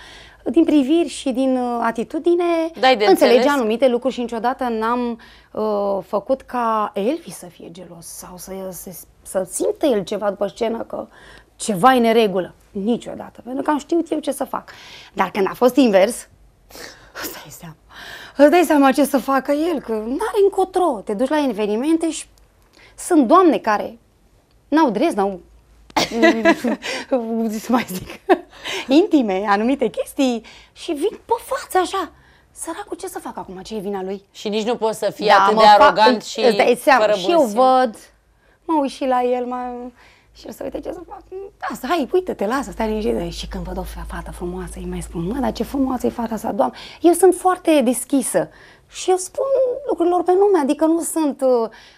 din priviri și din uh, atitudine, de înțelege înțeles. anumite lucruri și niciodată n-am uh, făcut ca Elvi să fie gelos sau să, să, să simtă el ceva după scenă că ceva e neregulă. Niciodată, pentru că am știut eu ce să fac. Dar când a fost invers, asta e seama, îți dai seama ce să facă el, că nu are încotro. Te duci la evenimente și sunt doamne care n-au drept, n-au să mai zic, intime, anumite chestii și vin pe față așa. Săracul ce să fac acum? Ce e vina lui? Și nici nu poți să fii da, atât de arogant fac, și îți dai seama, fără și eu văd, mă uit și la el, mă, și să uite ce să fac. Da, să hai, uite-te, lasă, stai liniștit. Și când văd o fată frumoasă, îi mai spun, mă, dar ce frumoasă e fata asta, doamnă. Eu sunt foarte deschisă. Și eu spun lucrurilor pe nume, adică nu sunt,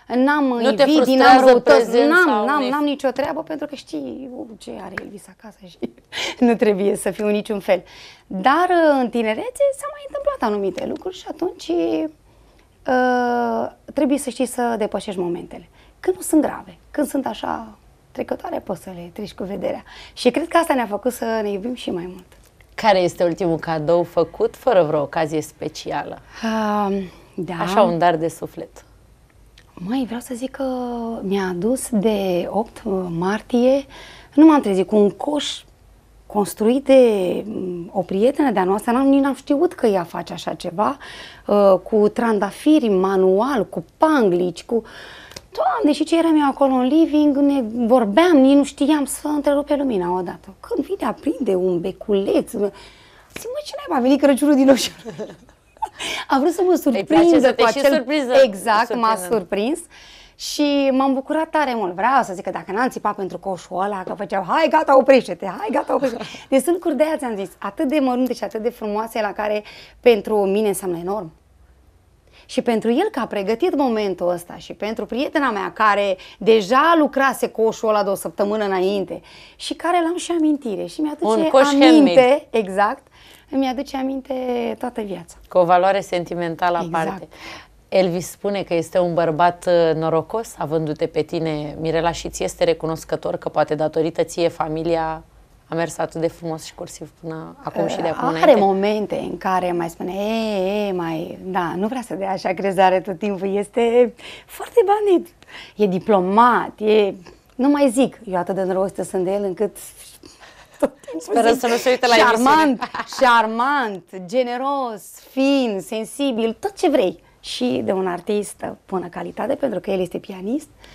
uh, n-am invidii, n-am răutăți, n-am, n-am, n-am nicio treabă pentru că știi uh, ce are Elvis acasă și nu trebuie să fiu niciun fel. Dar uh, în tinerețe s-au mai întâmplat anumite lucruri și atunci uh, trebuie să știi să depășești momentele. Când nu sunt grave, când sunt așa trecătoare poți să le treci cu vederea. Și cred că asta ne-a făcut să ne iubim și mai mult. Care este ultimul cadou făcut fără vreo ocazie specială? Uh, da. Așa un dar de suflet. Mai vreau să zic că mi-a adus de 8 uh, martie, nu m-am trezit cu un coș construit de mm, o prietenă de-a noastră, n-am, nici n-am știut că ea face așa ceva, uh, cu trandafiri manual, cu panglici, cu... Uh, Doamne, și ce eram eu acolo în living, ne vorbeam, nici nu știam să întrerupe lumina odată. Când vine, aprinde un beculeț. Zic, mă, ce n-ai, a venit Crăciunul din oșor? A vrut să mă surprindă cu acel... Surpriză. Exact, m-a surprins. Și m-am bucurat tare mult. Vreau să zic că dacă n-am țipat pentru coșul ăla, că făceau, hai gata, oprește-te, hai gata, oprește-te. Deci sunt curdea, ți-am zis, atât de mărunte și atât de frumoase la care pentru mine înseamnă enorm. Și pentru el că a pregătit momentul ăsta și pentru prietena mea care deja lucrase coșul ăla de o săptămână înainte și care l-am și amintire și mi-aduce aminte, handmade. exact, îmi aduce aminte toată viața. Cu o valoare sentimentală exact. aparte. Elvis spune că este un bărbat uh, norocos, avându-te pe tine, Mirela, și ți este recunoscător că poate datorită ție familia mers atât de frumos și cursiv până acum și de acum Are înainte. momente în care mai spune, e, e, mai, da, nu vrea să dea așa crezare tot timpul, este foarte bandit, e diplomat, e, nu mai zic, eu atât de îndrăgostită sunt de el încât Sperăm zic, să nu se uite la Charmant, charmant, generos, fin, sensibil, tot ce vrei. Și de un artist bună calitate, pentru că el este pianist, uh,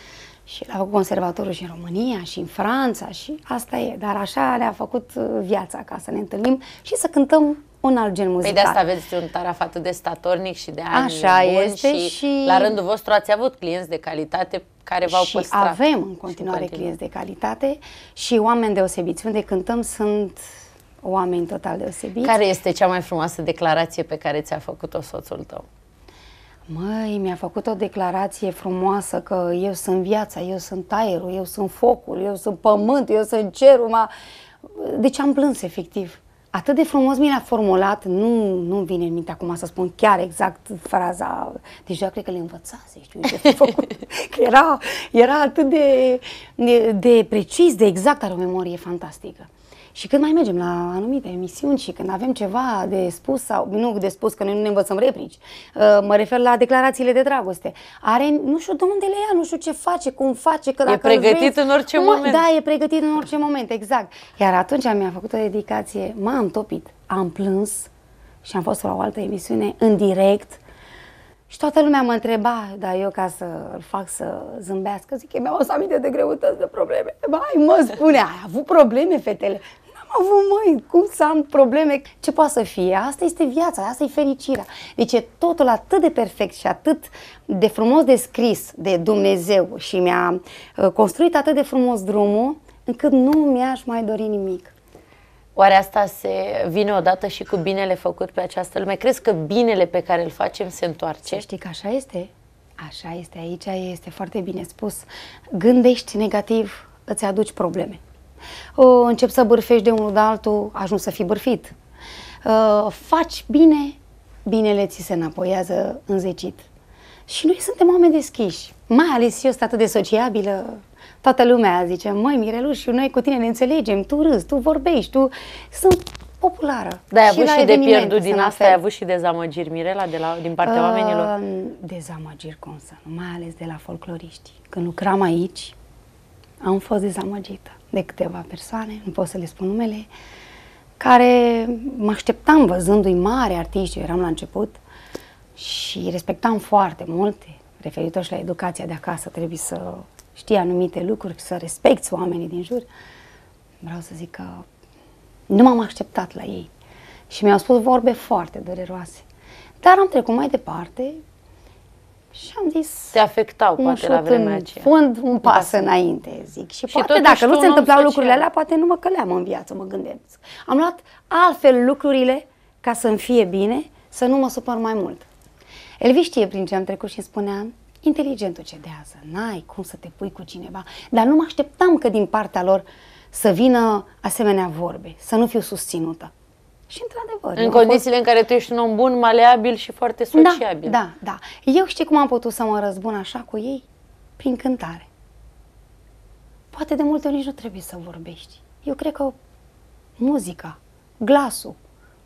și l-a făcut conservatorul și în România și în Franța și asta e. Dar așa ne-a făcut uh, viața ca să ne întâlnim și să cântăm un alt gen muzical. Păi de asta aveți un taraf atât de statornic și de ani Așa buni este și, și la rândul vostru ați avut clienți de calitate care v-au și păstrat. avem în continuare continuu. clienți de calitate și oameni deosebiți. Unde cântăm sunt oameni total deosebiți. Care este cea mai frumoasă declarație pe care ți-a făcut-o soțul tău? Măi, mi-a făcut o declarație frumoasă că eu sunt viața, eu sunt aerul, eu sunt focul, eu sunt pământ, eu sunt cerul. Ma... Deci am plâns efectiv. Atât de frumos mi l-a formulat, nu nu vine în minte acum să spun chiar exact fraza. Deja deci cred că le învățase, știu ce fi făcut. că era, era atât de, de, de precis, de exact, are o memorie fantastică. Și când mai mergem la anumite emisiuni și când avem ceva de spus sau, nu de spus că noi nu ne învățăm replici, uh, mă refer la declarațiile de dragoste. Are, nu știu de unde le ia, nu știu ce face, cum face, că dacă E pregătit vezi, în orice moment. Da, e pregătit în orice moment, exact. Iar atunci mi-a făcut o dedicație, m-am topit, am plâns și am fost la o altă emisiune în direct și toată lumea mă întreba, dar eu ca să îl fac să zâmbească, zic, mi au o aminte de greutăți, de probleme. Mai mă spune, ai avut probleme, fetele? N-am avut, măi, cum să am probleme? Ce poate să fie? Asta este viața, asta e fericirea. Deci e totul atât de perfect și atât de frumos descris de Dumnezeu și mi-a uh, construit atât de frumos drumul, încât nu mi-aș mai dori nimic. Oare asta se vine odată și cu binele făcut pe această lume? Crezi că binele pe care îl facem se întoarce? Să știi că așa este. Așa este, aici este foarte bine spus. Gândești negativ, îți aduci probleme. Încep să bârfești de unul de altul, ajungi să fii bârfit. Faci bine, binele ți se înapoiază înzecit. Și noi suntem oameni deschiși, mai ales eu sunt atât de sociabilă, toată lumea zice, măi Mireluș, noi cu tine ne înțelegem, tu râzi, tu vorbești, tu... Sunt populară. Dar ai avut și, și de pierdut din asta, ai avut și dezamăgiri, Mirela, de la, din partea uh, oamenilor? Dezamăgiri, cum să nu, mai ales de la folcloriști. Când lucram aici, am fost dezamăgită de câteva persoane, nu pot să le spun numele, care mă așteptam văzându-i mari artiști, eu eram la început, și respectam foarte multe, referitor și la educația de acasă, trebuie să știi anumite lucruri, să respecti oamenii din jur, vreau să zic că nu m-am așteptat la ei. Și mi-au spus vorbe foarte dureroase. Dar am trecut mai departe și am zis... Te afectau, poate, la vremea aceea. fund, un pas, da. pas înainte, zic. Și, și poate dacă nu se întâmplau lucrurile alea, poate nu mă căleam în viață, mă gândesc. Am luat altfel lucrurile ca să-mi fie bine, să nu mă supăr mai mult. Elvi știe prin ce am trecut și îmi spunea, Inteligentul cedează, n-ai cum să te pui cu cineva, dar nu mă așteptam că din partea lor să vină asemenea vorbe, să nu fiu susținută. Și într-adevăr... În condițiile fost... în care tu ești un om bun, maleabil și foarte da, sociabil. Da, da, da. Eu știi cum am putut să mă răzbun așa cu ei? Prin cântare. Poate de multe ori nici nu trebuie să vorbești. Eu cred că muzica, glasul,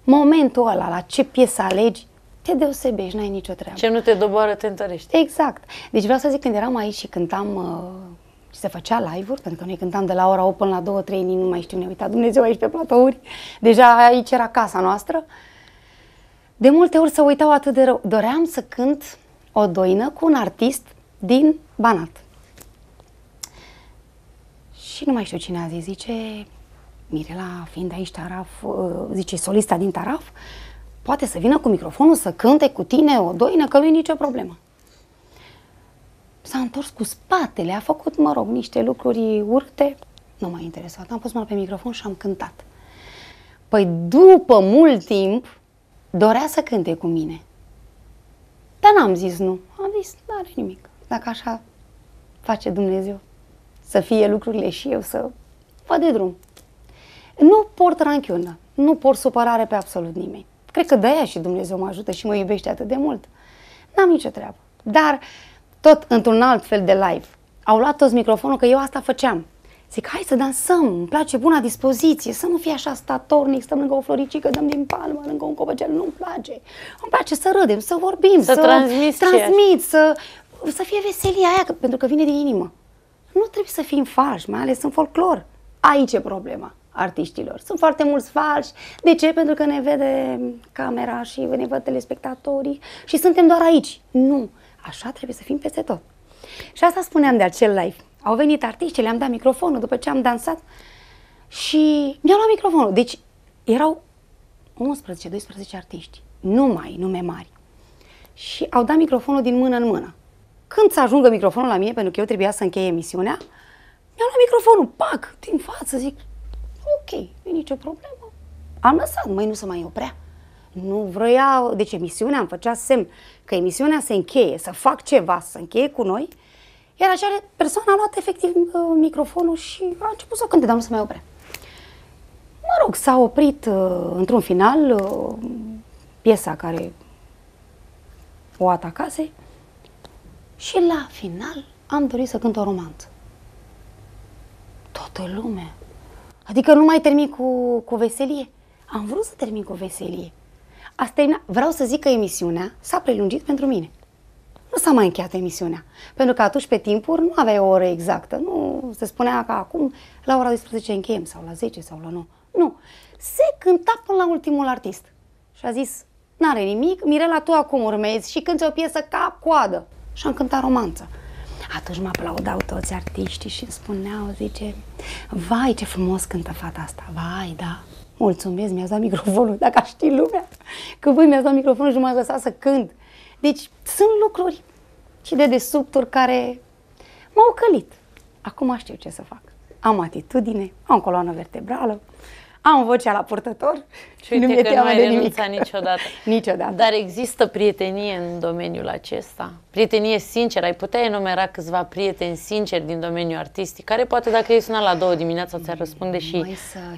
momentul ăla, la ce piesă alegi, te deosebești, n-ai nicio treabă. Ce nu te doboară, te întărești. Exact. Deci vreau să zic, când eram aici și cântam uh, și se făcea live-uri, pentru că noi cântam de la ora 8 până la 2-3, nici nu mai știu, ne uita Dumnezeu aici pe platouri, deja aici era casa noastră. De multe ori se uitau atât de rău. Doream să cânt o doină cu un artist din Banat. Și nu mai știu cine a zis, zice Mirela, fiind aici Taraf, uh, zice solista din Taraf, poate să vină cu microfonul să cânte cu tine o doină, că nu i nicio problemă. S-a întors cu spatele, a făcut, mă rog, niște lucruri urte. Nu m-a interesat. Am pus mâna pe microfon și am cântat. Păi după mult timp, dorea să cânte cu mine. Dar n-am zis nu. Am zis, nu are nimic. Dacă așa face Dumnezeu să fie lucrurile și eu să vă de drum. Nu port ranchiună, nu port supărare pe absolut nimeni. Cred că de-aia și Dumnezeu mă ajută și mă iubește atât de mult. N-am nicio treabă. Dar tot într-un alt fel de live. Au luat toți microfonul că eu asta făceam. Zic, hai să dansăm, îmi place buna dispoziție, să nu fie așa statornic, stăm lângă o floricică, dăm din palmă, lângă un copacel, nu-mi place. Îmi place să râdem, să vorbim, să, să transmit, transmit să, să fie veselia aia, că, pentru că vine din inimă. Nu trebuie să fim falși, mai ales în folclor. Aici e problema artiștilor. Sunt foarte mulți falși. De ce? Pentru că ne vede camera și ne văd telespectatorii și suntem doar aici. Nu. Așa trebuie să fim peste tot. Și asta spuneam de acel live. Au venit artiști, le-am dat microfonul după ce am dansat și mi-au luat microfonul. Deci erau 11-12 artiști, numai nume mari. Și au dat microfonul din mână în mână. Când să ajungă microfonul la mine, pentru că eu trebuia să încheie emisiunea, mi-au luat microfonul, pac, din față, zic, Ok, nu nicio problemă. Am lăsat, mai nu se mai oprea. Nu vroia, deci emisiunea îmi făcea semn că emisiunea se încheie, să fac ceva, să încheie cu noi. Iar așa persoana a luat efectiv uh, microfonul și a început să cânte, dar nu se mai oprea. Mă rog, s-a oprit uh, într-un final uh, piesa care o atacase și la final am dorit să cânt o romanță. Toată lumea Adică nu mai termin cu, cu veselie. Am vrut să termin cu veselie. Asta e, Vreau să zic că emisiunea s-a prelungit pentru mine. Nu s-a mai încheiat emisiunea. Pentru că atunci, pe timpuri, nu aveai o oră exactă. Nu se spunea că acum, la ora 12 încheiem, sau la 10, sau la 9. Nu. Se cânta până la ultimul artist. Și a zis, n-are nimic, Mirela, tu acum urmezi și cânti o piesă ca coadă. Și am cântat romanță. Atunci mă aplaudau toți artiștii și îmi spuneau, zice, vai ce frumos cântă fata asta, vai, da, mulțumesc, mi-ați dat microfonul, dacă aș ști lumea, că voi mi-ați dat microfonul și m-ați lăsat să cânt. Deci sunt lucruri și de desubturi care m-au călit. Acum știu ce să fac. Am atitudine, am coloană vertebrală, am vocea la purtător și uite nu mi-e teamă de nimic. niciodată. niciodată. Dar există prietenie în domeniul acesta? Prietenie sinceră? Ai putea enumera câțiva prieteni sinceri din domeniul artistic, care poate dacă ei sunat la două dimineața ți-ar răspunde și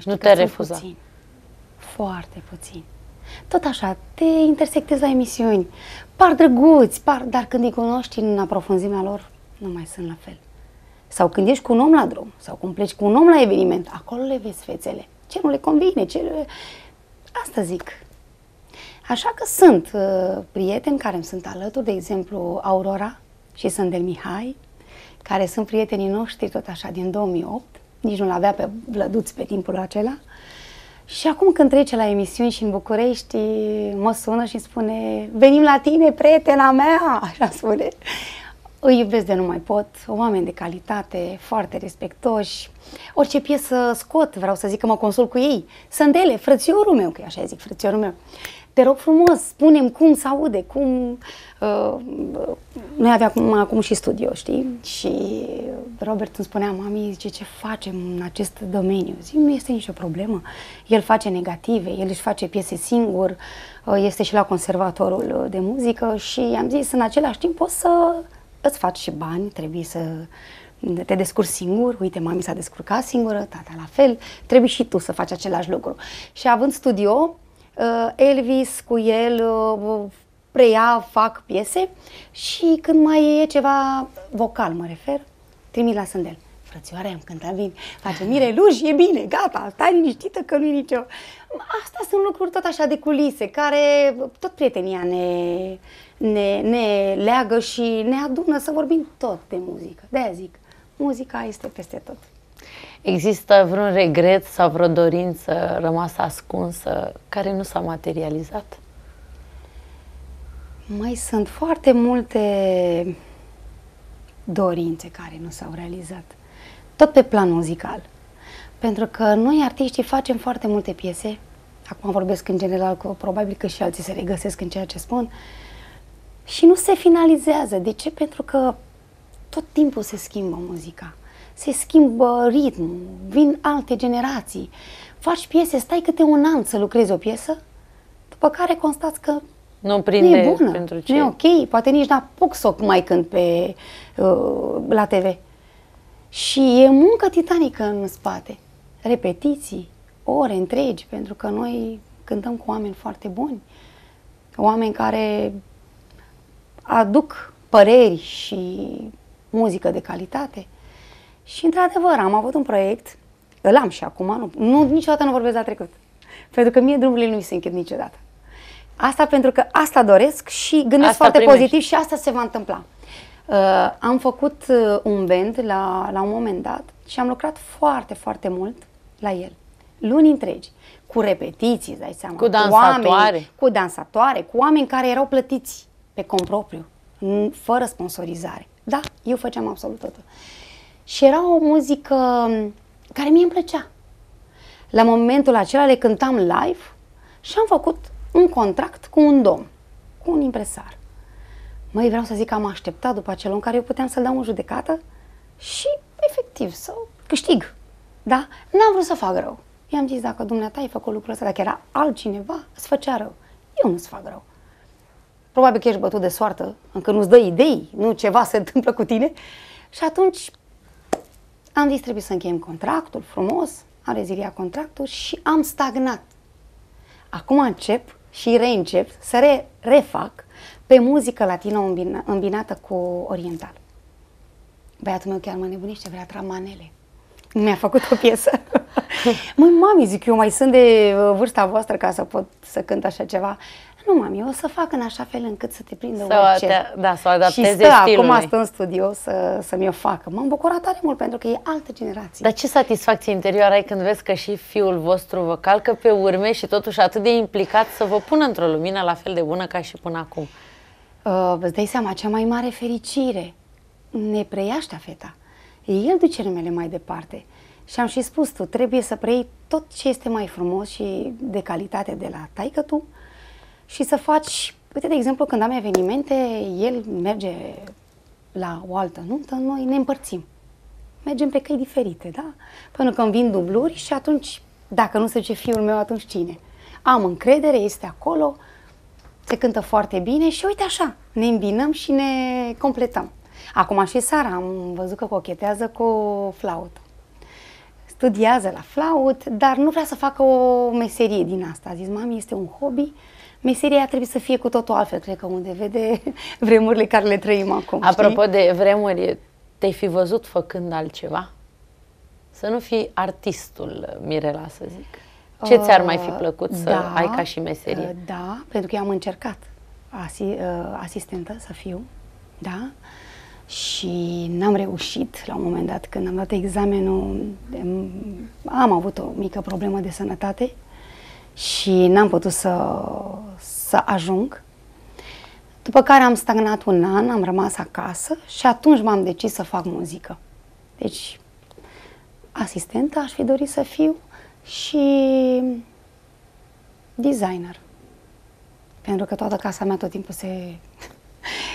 nu te refuza? Puțin. Foarte puțin. Tot așa, te intersectezi la emisiuni. Par drăguți, par, dar când îi cunoști în aprofunzimea lor, nu mai sunt la fel. Sau când ești cu un om la drum, sau când pleci cu un om la eveniment, acolo le vezi fețele ce nu le convine, ce... Asta zic. Așa că sunt uh, prieteni care îmi sunt alături, de exemplu Aurora și sunt Mihai, care sunt prietenii noștri tot așa din 2008, nici nu-l avea pe Vlăduț pe timpul acela. Și acum când trece la emisiuni și în București, mă sună și spune, venim la tine, prietena mea, așa spune. Îi iubesc de nu mai pot, oameni de calitate, foarte respectoși. Orice piesă scot, vreau să zic că mă consult cu ei. Sunt ele frățiorul meu, că așa zic, frățiorul meu. Te rog frumos, spunem cum se aude, cum... Uh, noi aveam acum și studio, știi? Și Robert îmi spunea, mami, zice, ce facem în acest domeniu? Zic, nu este nicio problemă. El face negative, el își face piese singur, uh, este și la conservatorul de muzică și i-am zis, în același timp, poți să îți faci și bani, trebuie să te descurci singur, uite, mami s-a descurcat singură, tata la fel, trebuie și tu să faci același lucru. Și având studio, uh, Elvis cu el uh, preia, fac piese și când mai e ceva vocal, mă refer, trimit la Sândel. Frățioare, am cântat bine, face luși, e bine, gata, stai liniștită că nu-i nicio... Asta sunt lucruri tot așa de culise, care tot prietenia ne, ne, ne leagă și ne adună să vorbim tot de muzică. De-aia zic, muzica este peste tot. Există vreun regret sau vreo dorință rămasă ascunsă care nu s-a materializat? Mai sunt foarte multe dorințe care nu s-au realizat. Tot pe plan muzical. Pentru că noi artiștii facem foarte multe piese. Acum vorbesc în general, că probabil că și alții se regăsesc în ceea ce spun. Uh, și nu se finalizează. De ce? Pentru că tot timpul se schimbă muzica, se schimbă ritmul, vin alte generații. Faci piese, stai câte un an să lucrezi o piesă, după care constați că nu, prinde nu e bună, pentru ce? nu e ok, poate nici n-apuc să o mai cânt pe, uh, la TV. Și e muncă titanică în spate. Repetiții, ore întregi, pentru că noi cântăm cu oameni foarte buni. Oameni care aduc păreri și muzică de calitate. Și într-adevăr, am avut un proiect, îl am și acum, nu, nu niciodată nu vorbesc la trecut. Pentru că mie drumurile nu mi se închid niciodată. Asta pentru că asta doresc și gândesc asta foarte primești. pozitiv și asta se va întâmpla. Uh, am făcut uh, un band la, la un moment dat și am lucrat foarte, foarte mult la el. Luni întregi. Cu repetiții, dai seama. Cu dansatoare. Cu, oameni, cu dansatoare, cu oameni care erau plătiți pe cont propriu, fără sponsorizare. Da, eu făceam absolut totul. Și era o muzică care mie îmi plăcea. La momentul acela le cântam live și am făcut un contract cu un domn, cu un impresar. Măi, vreau să zic că am așteptat după acel om care eu puteam să-l dau în judecată și, efectiv, să câștig. Da? N-am vrut să fac rău. I-am zis, dacă dumneata ai făcut lucrul ăsta, dacă era altcineva, îți făcea rău. Eu nu-ți fac rău probabil că ești bătut de soartă, încă nu-ți dă idei, nu ceva se întâmplă cu tine. Și atunci am zis trebuie să încheiem contractul frumos, am reziliat contractul și am stagnat. Acum încep și reîncep să re, refac pe muzică latină îmbinată cu oriental. Băiatul meu chiar mă nebunește, vrea tramanele. Mi-a făcut o piesă. Măi, mami, zic eu, mai sunt de uh, vârsta voastră ca să pot să cânt așa ceva nu mami, eu o să fac în așa fel încât să te prindă să orice. Te, da, să o adapteze Și stă stilului. acum, stă în studio să, să mi-o facă. M-am bucurat tare mult pentru că e altă generație. Dar ce satisfacție interioară ai când vezi că și fiul vostru vă calcă pe urme și totuși atât de implicat să vă pună într-o lumină la fel de bună ca și până acum? Uh, îți dai seama, cea mai mare fericire ne preia feta. El duce numele mai departe. Și am și spus, tu trebuie să preiei tot ce este mai frumos și de calitate de la taică tu, și să faci, uite, de exemplu, când am evenimente, el merge la o altă nuntă, noi ne împărțim. Mergem pe căi diferite, da? Până când vin dubluri și atunci, dacă nu se ce fiul meu, atunci cine? Am încredere, este acolo, se cântă foarte bine și uite așa, ne îmbinăm și ne completăm. Acum și Sara, am văzut că cochetează cu flaut. Studiază la flaut, dar nu vrea să facă o meserie din asta. A zis, mami, este un hobby, meseria trebuie să fie cu totul altfel, cred că unde vede vremurile care le trăim acum. Apropo știi? de vremuri, te-ai fi văzut făcând altceva? Să nu fii artistul, Mirela, să zic. Ce uh, ți-ar mai fi plăcut să da, ai ca și meserie? Uh, da, pentru că eu am încercat asi, uh, asistentă să fiu, da? Și n-am reușit la un moment dat când am dat examenul, am avut o mică problemă de sănătate și n-am putut să, să ajung. După care am stagnat un an, am rămas acasă și atunci m-am decis să fac muzică. Deci, asistentă aș fi dorit să fiu și designer. Pentru că toată casa mea tot timpul se...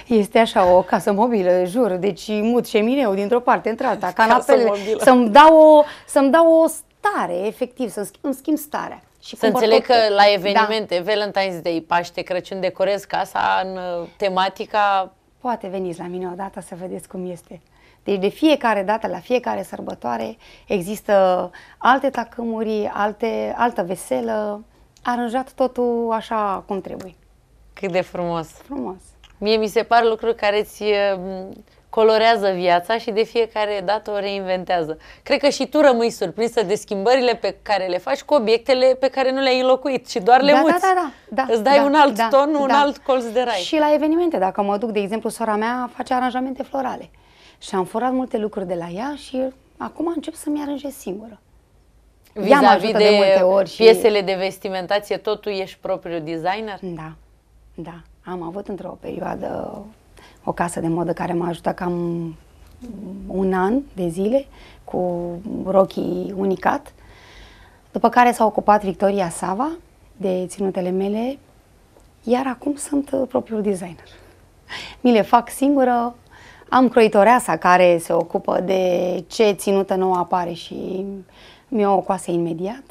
Este așa o casă mobilă, jur, deci mut șemineu dintr-o parte, într-alta, canapele, să-mi dau, o, să dau o stare, efectiv, să-mi schimb, schimb starea. Și să înțeleg că la da. evenimente, da. Valentine's Day, Paște, Crăciun, decorez casa în uh, tematica... Poate veniți la mine odată să vedeți cum este. Deci de fiecare dată, la fiecare sărbătoare, există alte tacâmuri, alte, altă veselă, aranjat totul așa cum trebuie. Cât de frumos! Frumos! Mie mi se par lucruri care ți uh, colorează viața și de fiecare dată o reinventează. Cred că și tu rămâi surprinsă de schimbările pe care le faci cu obiectele pe care nu le-ai înlocuit și doar le da, da muți. Da, da, da, da. Îți dai da, un da, alt da, ton, da, un da. alt colț de rai. Și la evenimente, dacă mă duc, de exemplu, sora mea face aranjamente florale și am furat multe lucruri de la ea și acum încep să-mi aranjez singură. Vis-a-vis de, de multe ori și... piesele de vestimentație, tot tu ești propriu designer? Da, da. Am avut într-o perioadă o casă de modă care m-a ajutat cam un an de zile cu rochii unicat. După care s-a ocupat Victoria Sava de ținutele mele, iar acum sunt propriul designer. Mi le fac singură, am croitoreasa care se ocupă de ce ținută nouă apare și mi-o ocoase imediat.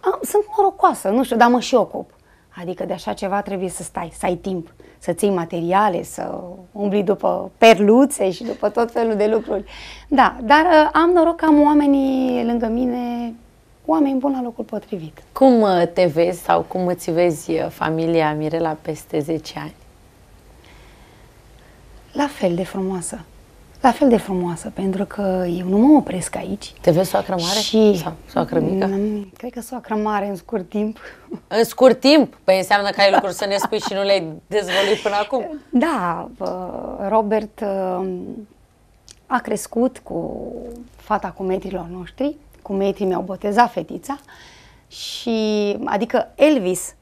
Am, sunt norocoasă, nu știu, dar mă și ocup. Adică de așa ceva trebuie să stai, să ai timp să ții materiale, să umbli după perluțe și după tot felul de lucruri. Da, dar uh, am noroc că am oamenii lângă mine, oameni buni la locul potrivit. Cum uh, te vezi sau cum îți vezi uh, familia Mirela peste 10 ani? La fel de frumoasă la fel de frumoasă, pentru că eu nu mă opresc aici. Te vezi soacră mare? Și... Sau soacră mică? Mm, cred că soacră mare în scurt timp. În scurt timp? Păi înseamnă că ai lucruri să ne spui și nu le-ai dezvăluit până acum. Da, Robert uh, a crescut cu fata cu metrilor noștri, cu metrii mi-au botezat fetița și, adică Elvis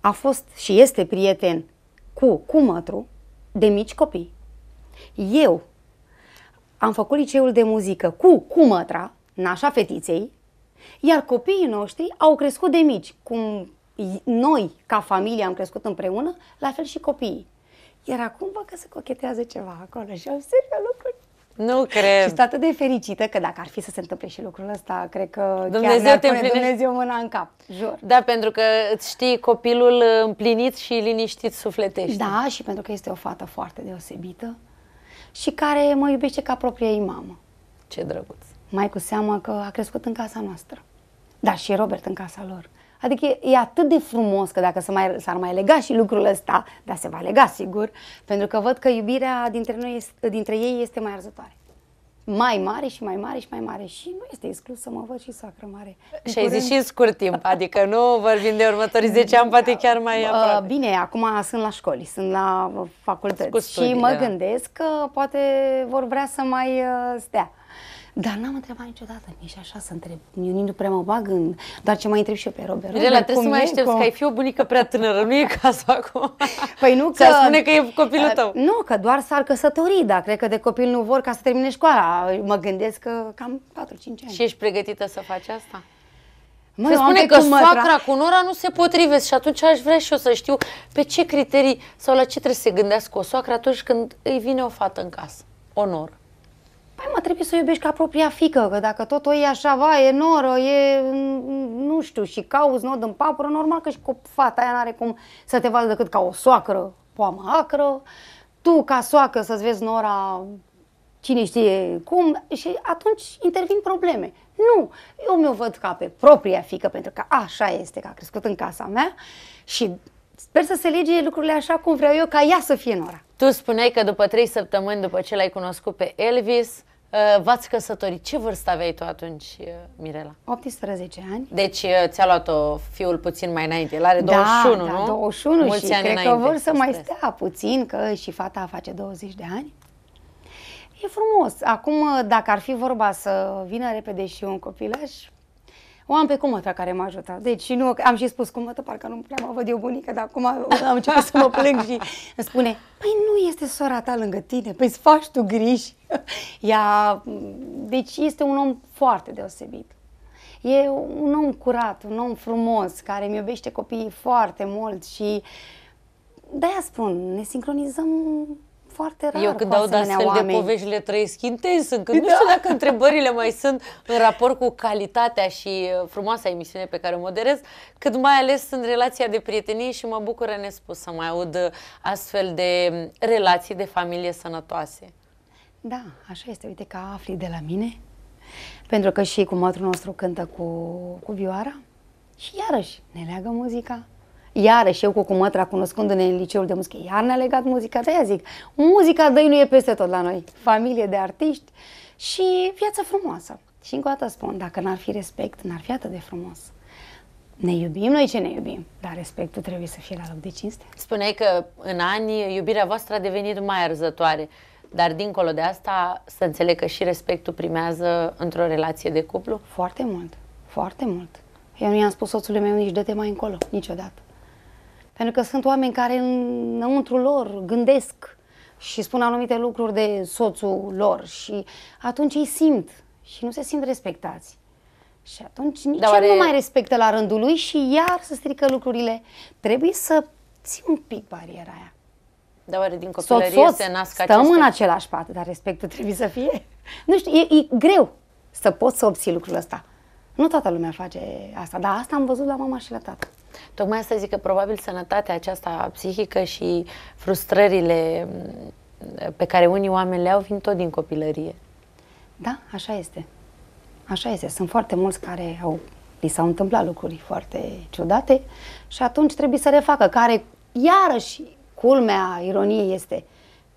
a fost și este prieten cu cumătru de mici copii. Eu am făcut liceul de muzică cu cumătra, nașa fetiței, iar copiii noștri au crescut de mici, cum noi, ca familie, am crescut împreună, la fel și copiii. Iar acum văd că se cochetează ceva acolo și observă lucruri. Nu cred. Și sunt atât de fericită că dacă ar fi să se întâmple și lucrul ăsta, cred că Dumnezeu chiar te pune Dumnezeu mâna în cap, jur. Da, pentru că îți știi copilul împlinit și liniștit sufletește. Da, și pentru că este o fată foarte deosebită și care mă iubește ca propria ei mamă. Ce drăguț! Mai cu seamă că a crescut în casa noastră. Da, și Robert în casa lor. Adică e atât de frumos că dacă s-ar mai, s-ar mai lega și lucrul ăsta, dar se va lega sigur, pentru că văd că iubirea dintre, noi, dintre ei este mai arzătoare mai mare și mai mare și mai mare. Și nu este exclus să mă văd și sacră mare. și ai zis și în scurt timp, adică nu vorbim de următorii 10 ani, poate da. chiar mai aproape. Bine, acum sunt la școli, sunt la uh, facultăți studii, și mă da. gândesc că poate vor vrea să mai uh, stea. Dar n-am întrebat niciodată, nici așa să întreb. Eu nici nu prea mă bag în... Doar ce mai întreb și eu pe Robert. Mirela, trebuie să mai aștepți, că ai fi o bunică prea tânără, nu e cazul acum. Păi nu că... Să spune că e copilul tău. Nu, că doar s-ar căsători, dar cred că de copil nu vor ca să termine școala. Mă gândesc că cam 4-5 ani. Și ești pregătită să faci asta? Mă, se spune că soacra cu nora nu se potrivesc și atunci aș vrea și eu să știu pe ce criterii sau la ce trebuie să se gândească o soacră atunci când îi vine o fată în casă, o noră. Păi mă, trebuie să o iubești ca propria fică, că dacă tot o iei așa, va, e noră, e, nu știu, și cauz nod în papură, normal că și cu fata aia n-are cum să te vadă decât ca o soacră, poamă acră, tu ca soacră să-ți vezi nora cine știe cum și atunci intervin probleme. Nu, eu mi-o văd ca pe propria fică, pentru că așa este, că a crescut în casa mea și Sper să se lege lucrurile așa cum vreau eu, ca ea să fie Nora. Tu spuneai că după trei săptămâni, după ce l-ai cunoscut pe Elvis, uh, v-ați căsătorit. Ce vârstă aveai tu atunci, uh, Mirela? 18 ani. Deci uh, ți-a luat-o fiul puțin mai înainte. El are da, 21, da, nu? 21 Mulți și ani cred că vor să mai stea puțin, că și fata face 20 de ani. E frumos. Acum, dacă ar fi vorba să vină repede și un copilăș o am pe cumăta care m-a ajutat. Deci și nu, am și spus cumătă, parcă nu prea mă văd eu bunică, dar acum am început să mă plâng și îmi spune, păi nu este sora ta lângă tine, păi îți faci tu griji. Ea, deci este un om foarte deosebit. E un om curat, un om frumos, care mi iubește copiii foarte mult și de-aia spun, ne sincronizăm foarte rar Eu când aud astfel oameni. de povești le trăiesc intens încât da. nu știu dacă întrebările mai sunt în raport cu calitatea și uh, frumoasa emisiune pe care o moderez, cât mai ales în relația de prietenie și mă bucură nespus să mai aud uh, astfel de um, relații de familie sănătoase. Da, așa este. Uite că afli de la mine, pentru că și cu mătrul nostru cântă cu, cu vioara și iarăși ne leagă muzica Iarăși eu cu cumătra, cunoscându-ne în liceul de muzică, iar ne-a legat muzica. de zic, muzica dăi nu e peste tot la noi. Familie de artiști și viața frumoasă. Și încă o dată spun, dacă n-ar fi respect, n-ar fi atât de frumos. Ne iubim noi ce ne iubim, dar respectul trebuie să fie la loc de cinste. Spuneai că în ani iubirea voastră a devenit mai arzătoare, dar dincolo de asta să înțeleg că și respectul primează într-o relație de cuplu? Foarte mult, foarte mult. Eu nu i-am spus soțului meu nici de te mai încolo, niciodată. Pentru că sunt oameni care înăuntru lor gândesc și spun anumite lucruri de soțul lor și atunci ei simt și nu se simt respectați. Și atunci nici da, oare... nu mai respectă la rândul lui și iar să strică lucrurile. Trebuie să ții un pic bariera aia. Dar oare din copilărie soț, soț, se nasc stăm aceste... în același pat, dar respectul trebuie să fie. Nu știu, e, e greu să poți să obții lucrul ăsta. Nu toată lumea face asta, dar asta am văzut la mama și la tată. Tocmai asta zic că probabil sănătatea aceasta psihică și frustrările mm, pe care unii oameni le au vin tot din copilărie. Da, așa este. Așa este. Sunt foarte mulți care au, li s-au întâmplat lucruri foarte ciudate și atunci trebuie să refacă, care iarăși culmea ironiei este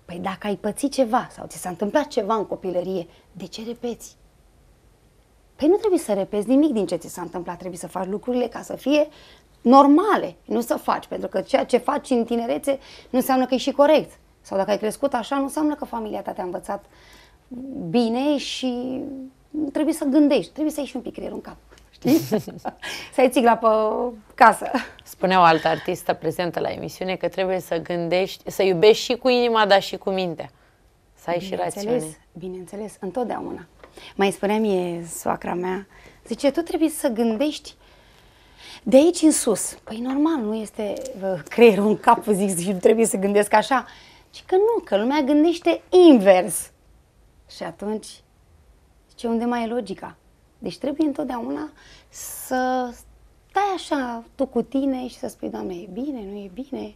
Păi dacă ai pățit ceva sau ți s-a întâmplat ceva în copilărie, de ce repeți? Păi nu trebuie să repezi nimic din ce ți s-a întâmplat, trebuie să faci lucrurile ca să fie normale, nu să faci, pentru că ceea ce faci în tinerețe nu înseamnă că e și corect. Sau dacă ai crescut așa, nu înseamnă că familia ta te-a învățat bine și trebuie să gândești, trebuie să ieși un pic creierul în cap. Știi? să ai țigla pe casă. Spunea o altă artistă prezentă la emisiune că trebuie să gândești, să iubești și cu inima, dar și cu mintea. Să ai bineînțeles, și rațiune. Bineînțeles, întotdeauna. Mai spunea mie soacra mea, zice, tu trebuie să gândești de aici în sus. Păi normal, nu este creierul în cap, zic, și trebuie să gândesc așa. ci că nu, că lumea gândește invers. Și atunci, ce unde mai e logica? Deci trebuie întotdeauna să stai așa tu cu tine și să spui, Doamne, e bine, nu e bine?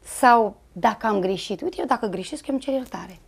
Sau dacă am greșit, uite, eu dacă greșesc, eu îmi cer iertare.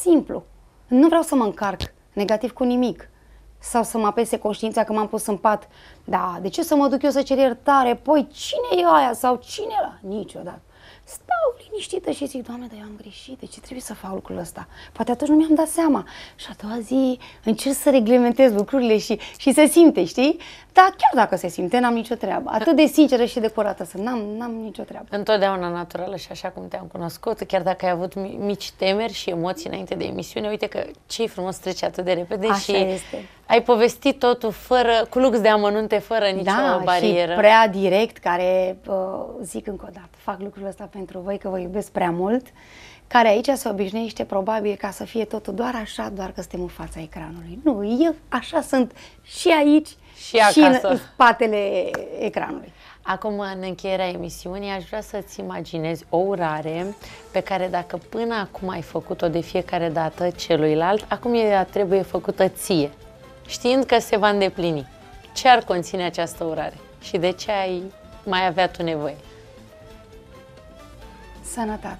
Simplu. Nu vreau să mă încarc negativ cu nimic sau să mă apese conștiința că m-am pus în pat. Da, de ce să mă duc eu să cer iertare? Păi cine e aia sau cine la? Niciodată stau liniștită și zic, Doamne, dar eu am greșit, de ce trebuie să fac lucrul ăsta? Poate atunci nu mi-am dat seama. Și a doua zi încerc să reglementez lucrurile și, și se simte, știi? Dar chiar dacă se simte, n-am nicio treabă. Atât de sinceră și de curată să n-am, n-am nicio treabă. Întotdeauna naturală și așa cum te-am cunoscut, chiar dacă ai avut mici temeri și emoții înainte de emisiune, uite că ce frumos trece atât de repede așa și este. ai povestit totul fără, cu lux de amănunte, fără nicio da, barieră. Da, și prea direct, care uh, zic încă o dată, fac lucrul ăsta pentru pentru voi că vă iubesc prea mult, care aici se obișnuiește probabil ca să fie totul doar așa, doar că suntem în fața ecranului. Nu, eu așa sunt și aici și, acasă. și în spatele ecranului. Acum, în încheierea emisiunii, aș vrea să-ți imaginezi o urare pe care dacă până acum ai făcut-o de fiecare dată celuilalt, acum ea trebuie făcută ție, știind că se va îndeplini. Ce ar conține această urare și de ce ai mai avea tu nevoie? Sănătate.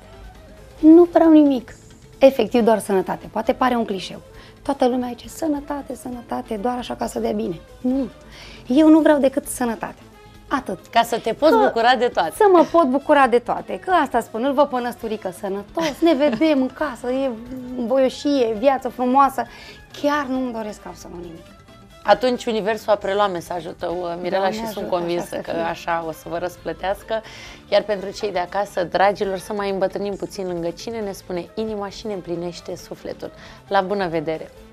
Nu vreau nimic. Efectiv doar sănătate. Poate pare un clișeu. Toată lumea aici sănătate, sănătate, doar așa ca să dea bine. Nu. Eu nu vreau decât sănătate. Atât. Ca să te poți că, bucura de toate. Să mă pot bucura de toate. Că asta spun, îl vă până sănătos, ne vedem în casă, e boioșie, viață frumoasă. Chiar nu-mi doresc absolut nimic. Atunci Universul a preluat mesajul tău, uh, Mirela, da, și sunt convinsă așa că așa o să vă răsplătească. Iar pentru cei de acasă, dragilor, să mai îmbătrânim puțin lângă cine ne spune inima și ne împlinește sufletul. La bună vedere!